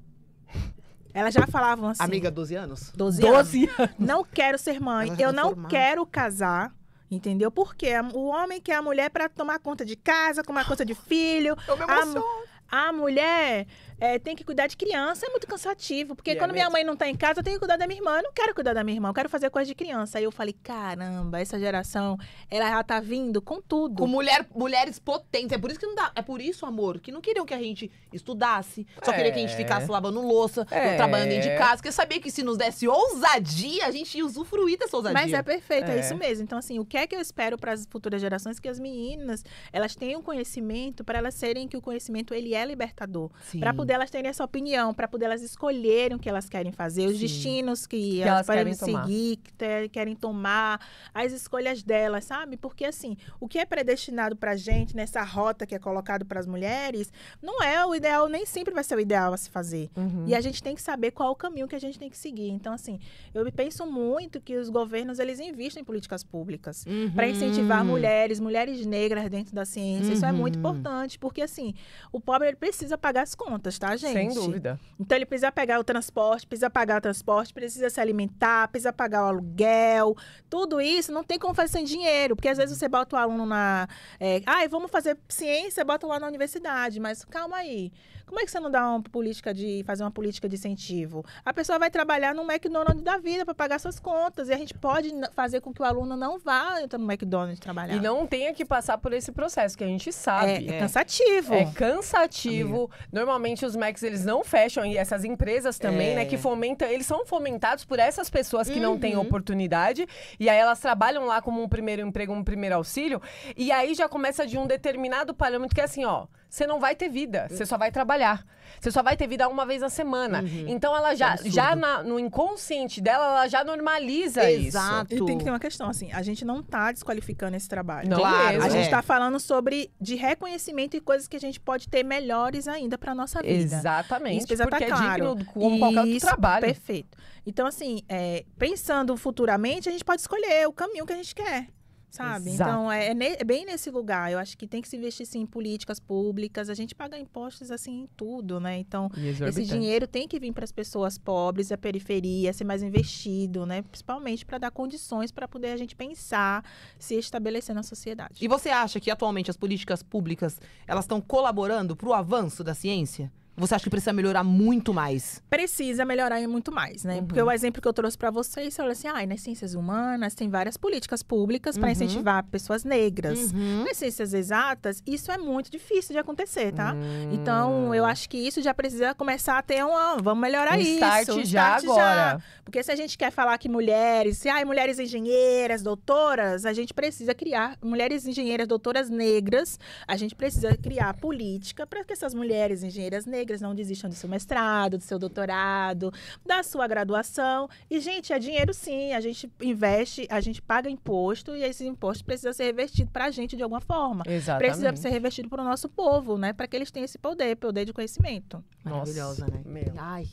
Elas já falavam assim. Amiga, 12 anos? 12, 12 anos. Não quero ser mãe, eu não quero casar. Entendeu? Porque o homem quer a mulher para tomar conta de casa, tomar conta de filho. Eu me emociono. a, a mulher é, tem que cuidar de criança, é muito cansativo. Porque é quando minha mãe não tá em casa, eu tenho que cuidar da minha irmã. Eu não quero cuidar da minha irmã, eu quero fazer coisa de criança. Aí eu falei, caramba, essa geração, ela já tá vindo com tudo. Com mulher, mulheres potentes. É por isso que não dá. É por isso, amor, que não queriam que a gente estudasse. Só é. queria que a gente é. ficasse lavando louça, é. trabalhando dentro de casa. Porque sabia que se nos desse ousadia, a gente ia usufruir dessa ousadia. Mas é perfeito, é, é isso mesmo. Então, assim, o que é que eu espero para as futuras gerações? Que as meninas, elas tenham conhecimento para elas serem que o conhecimento, ele é libertador. Para poder poder elas terem essa opinião, para poder elas escolherem o que elas querem fazer, os Sim. destinos que, que elas, elas querem seguir, que ter, querem tomar, as escolhas delas, sabe? Porque assim, o que é predestinado pra gente nessa rota que é colocado para as mulheres, não é o ideal, nem sempre vai ser o ideal a se fazer. Uhum. E a gente tem que saber qual o caminho que a gente tem que seguir. Então assim, eu penso muito que os governos eles investem em políticas públicas uhum. para incentivar mulheres, mulheres negras dentro da ciência. Uhum. Isso é muito uhum. importante, porque assim, o pobre ele precisa pagar as contas tá, gente? Sem dúvida. Então ele precisa pagar o transporte, precisa pagar o transporte, precisa se alimentar, precisa pagar o aluguel. Tudo isso não tem como fazer sem dinheiro. Porque às vezes você bota o aluno na. É, ah, vamos fazer ciência, bota lá na universidade. Mas calma aí. Como é que você não dá uma política de fazer uma política de incentivo? A pessoa vai trabalhar no McDonald's da vida para pagar suas contas e a gente pode fazer com que o aluno não vá no McDonald's trabalhar. E não tenha que passar por esse processo que a gente sabe. É, é cansativo. É cansativo. Normalmente os Macs eles não fecham e essas empresas também, né, é. né, que fomentam, eles são fomentados por essas pessoas que uhum. não têm uhum. oportunidade e aí elas trabalham lá como um primeiro emprego, um primeiro auxílio e aí já começa de um determinado parâmetro que é assim, ó, você não vai ter vida, você só vai trabalhar. Você só vai ter vida uma vez na semana. Uhum. Então ela já, é já na, no inconsciente dela, ela já normaliza Exato. isso. E tem que ter uma questão, assim, a gente não está desqualificando esse trabalho. Não. Claro. É. A gente está falando sobre de reconhecimento e coisas que a gente pode ter melhores ainda pra nossa vida. Exatamente. Isso porque tá é claro. é digno como isso, qualquer outro trabalho. Perfeito. Então, assim, é, pensando futuramente, a gente pode escolher o caminho que a gente quer sabe? Exato. Então, é, é, é, bem nesse lugar. Eu acho que tem que se investir sim, em políticas públicas. A gente paga impostos assim em tudo, né? Então, esse dinheiro tem que vir para as pessoas pobres, a periferia, ser mais investido, né? Principalmente para dar condições para poder a gente pensar, se estabelecer na sociedade. E você acha que atualmente as políticas públicas elas estão colaborando para o avanço da ciência? Você acha que precisa melhorar muito mais? Precisa melhorar muito mais, né? Uhum. Porque o exemplo que eu trouxe para vocês, você olha assim, ah, nas ciências humanas tem várias políticas públicas para uhum. incentivar pessoas negras. Uhum. Nas ciências exatas, isso é muito difícil de acontecer, tá? Hum. Então, eu acho que isso já precisa começar a ter uma, vamos melhorar um isso. Start um já start agora. Já. Porque se a gente quer falar que mulheres, se ah, mulheres engenheiras, doutoras, a gente precisa criar mulheres engenheiras, doutoras negras, a gente precisa criar política para que essas mulheres engenheiras negras negras não desistam do seu mestrado, do seu doutorado, da sua graduação. E, gente, é dinheiro sim, a gente investe, a gente paga imposto e esse imposto precisa ser revertido para a gente de alguma forma. Exatamente. Precisa ser revertido para o nosso povo, né? Para que eles tenham esse poder, poder de conhecimento. Maravilhosa, Nossa, né? Meu. Ai,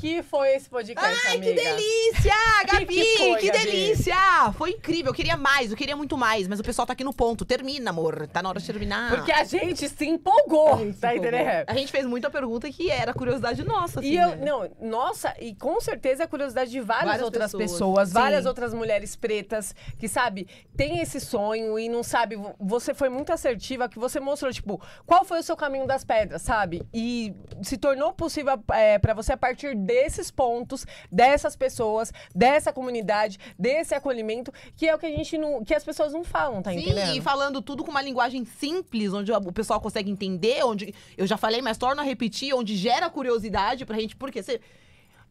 que foi esse podcast, Ai, amiga? que delícia! Gabi, que, foi, que Gabi? delícia! Foi incrível, eu queria mais, eu queria muito mais. Mas o pessoal tá aqui no ponto. Termina, amor. Tá na hora de terminar. Porque a gente se empolgou, é, tá entendendo? A gente fez muita pergunta que era curiosidade nossa, assim, E eu, né? não, nossa, e com certeza a é curiosidade de várias, várias outras pessoas, pessoas várias outras mulheres pretas que, sabe, tem esse sonho e não sabe. Você foi muito assertiva que você mostrou, tipo, qual foi o seu caminho das pedras, sabe? E se tornou possível é, para você a partir desses pontos, dessas pessoas, dessa comunidade, desse acolhimento, que é o que a gente não. que as pessoas não falam, tá Sim, entendendo? e falando tudo com uma linguagem simples, onde o pessoal consegue entender, onde. Eu já falei, mas torno a repetir, onde gera curiosidade pra gente, porque você.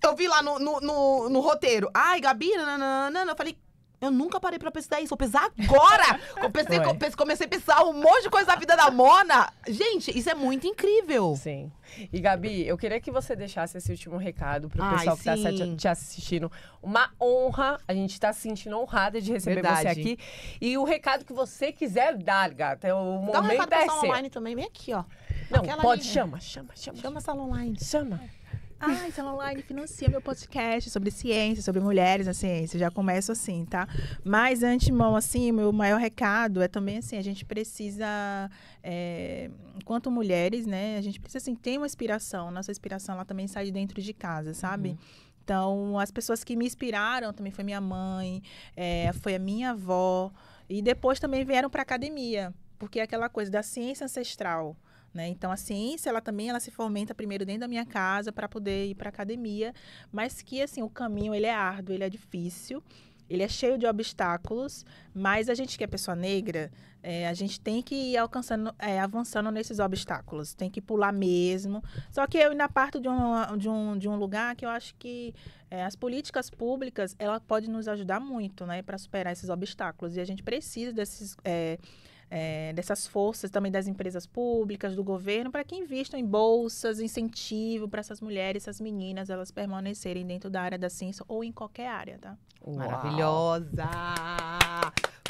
Eu vi lá no, no, no, no roteiro, ai, Gabi, não, eu falei, eu nunca parei pra pensar isso. Vou pensar agora! comecei, comecei, comecei a pensar um monte de coisa da vida da Mona. Gente, isso é muito incrível. Sim. E Gabi, eu queria que você deixasse esse último recado pro Ai, pessoal que tá sim. tá te, assistindo. Uma honra, a gente tá se sentindo honrada de receber Verdade. você aqui. E o recado que você quiser dar, gata, é o Dá momento um recado é seu. online também, vem aqui, ó. Não, Aquela pode, ali, chama, chama, chama. Chama a sala online. Chama. Ah, Estela tá Online financia meu podcast sobre ciência, sobre mulheres na ciência. já começo assim, tá? Mas, antemão, assim, meu maior recado é também assim: a gente precisa, é, enquanto mulheres, né? A gente precisa, assim, ter uma inspiração. Nossa inspiração, ela também sai de dentro de casa, sabe? Uhum. Então, as pessoas que me inspiraram também foi minha mãe, é, foi a minha avó. E depois também vieram para academia, porque é aquela coisa da ciência ancestral. Né? Então, a ciência, ela também ela se fomenta primeiro dentro da minha casa para poder ir para a academia, mas que, assim, o caminho, ele é árduo, ele é difícil, ele é cheio de obstáculos, mas a gente que é pessoa negra, é, a gente tem que ir alcançando, é, avançando nesses obstáculos, tem que pular mesmo. Só que eu ainda parto de um, de um, de um lugar que eu acho que é, as políticas públicas, ela pode nos ajudar muito, né, para superar esses obstáculos. E a gente precisa desses é, é, dessas forças também das empresas públicas, do governo, para que investam em bolsas, incentivo para essas mulheres, essas meninas, elas permanecerem dentro da área da ciência ou em qualquer área, tá? Uau. Maravilhosa!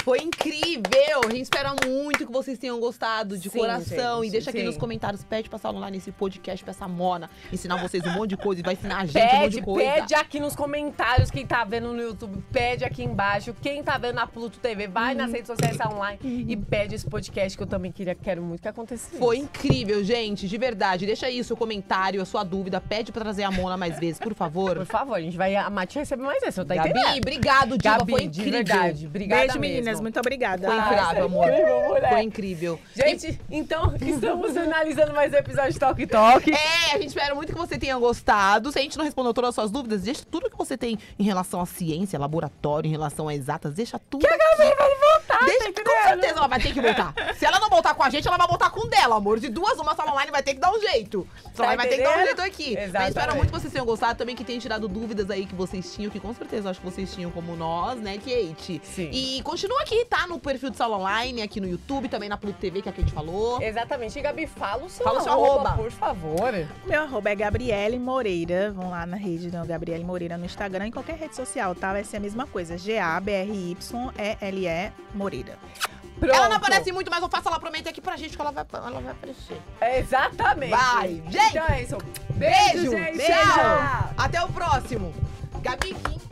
Foi incrível! A gente espera muito que vocês tenham gostado de sim, coração. Gente, e deixa aqui sim. nos comentários, pede pra Saulo lá nesse podcast pra essa mona ensinar vocês um monte de coisa e vai ensinar a gente pede, um monte de coisa. Pede aqui nos comentários quem tá vendo no YouTube, pede aqui embaixo. Quem tá vendo na Pluto TV, vai hum. nas uhum. redes sociais tá online hum. e pede esse podcast que eu também queria, quero muito que acontecesse. Foi incrível, gente, de verdade. Deixa aí o seu comentário, a sua dúvida, pede pra trazer a mona mais vezes, por favor. Por favor, a gente vai a Mati receber mais vezes, eu tá Gabi, entendendo. obrigado, Diva, Gabi, foi incrível. De verdade, obrigada Beijo, menina meninas, muito obrigada. Foi incrível, amor. Incrível, Foi incrível. Gente, então estamos finalizando mais um episódio de Talk Talk. É, a gente espera muito que você tenha gostado. Se a gente não respondeu todas as suas dúvidas, deixa tudo que você tem em relação à ciência, laboratório, em relação a exatas, deixa tudo. Que aqui. a galera vai voltar! voltar. Tá Deixa, com certeza ela vai ter que voltar. Se ela não voltar com a gente, ela vai voltar com dela, amor. De duas, uma sala online vai ter que dar um jeito. Só tá vai ter que dar um jeito aqui. Exatamente. espero muito que vocês tenham gostado também, que tenham tirado dúvidas aí que vocês tinham, que com certeza acho que vocês tinham como nós, né, Kate? Sim. E continua aqui, tá? No perfil de sala online, aqui no YouTube, também na Pluto TV, que é a Kate falou. Exatamente. E Gabi, fala o seu, fala arroba, seu arroba, por favor. Meu arroba é Gabriele Moreira. Vão lá na rede da né? Gabriele Moreira no Instagram, em qualquer rede social, tá? Vai ser a mesma coisa. G-A-B-R-Y-E-L-E Moreira. Pronto. Ela não aparece muito, mas eu faço ela prometer aqui pra gente que ela vai, ela vai aparecer. Exatamente. Vai, gente. Então é isso. Beijo, beijo gente. Beijo. Tchau. Até o próximo. Gabi Kim.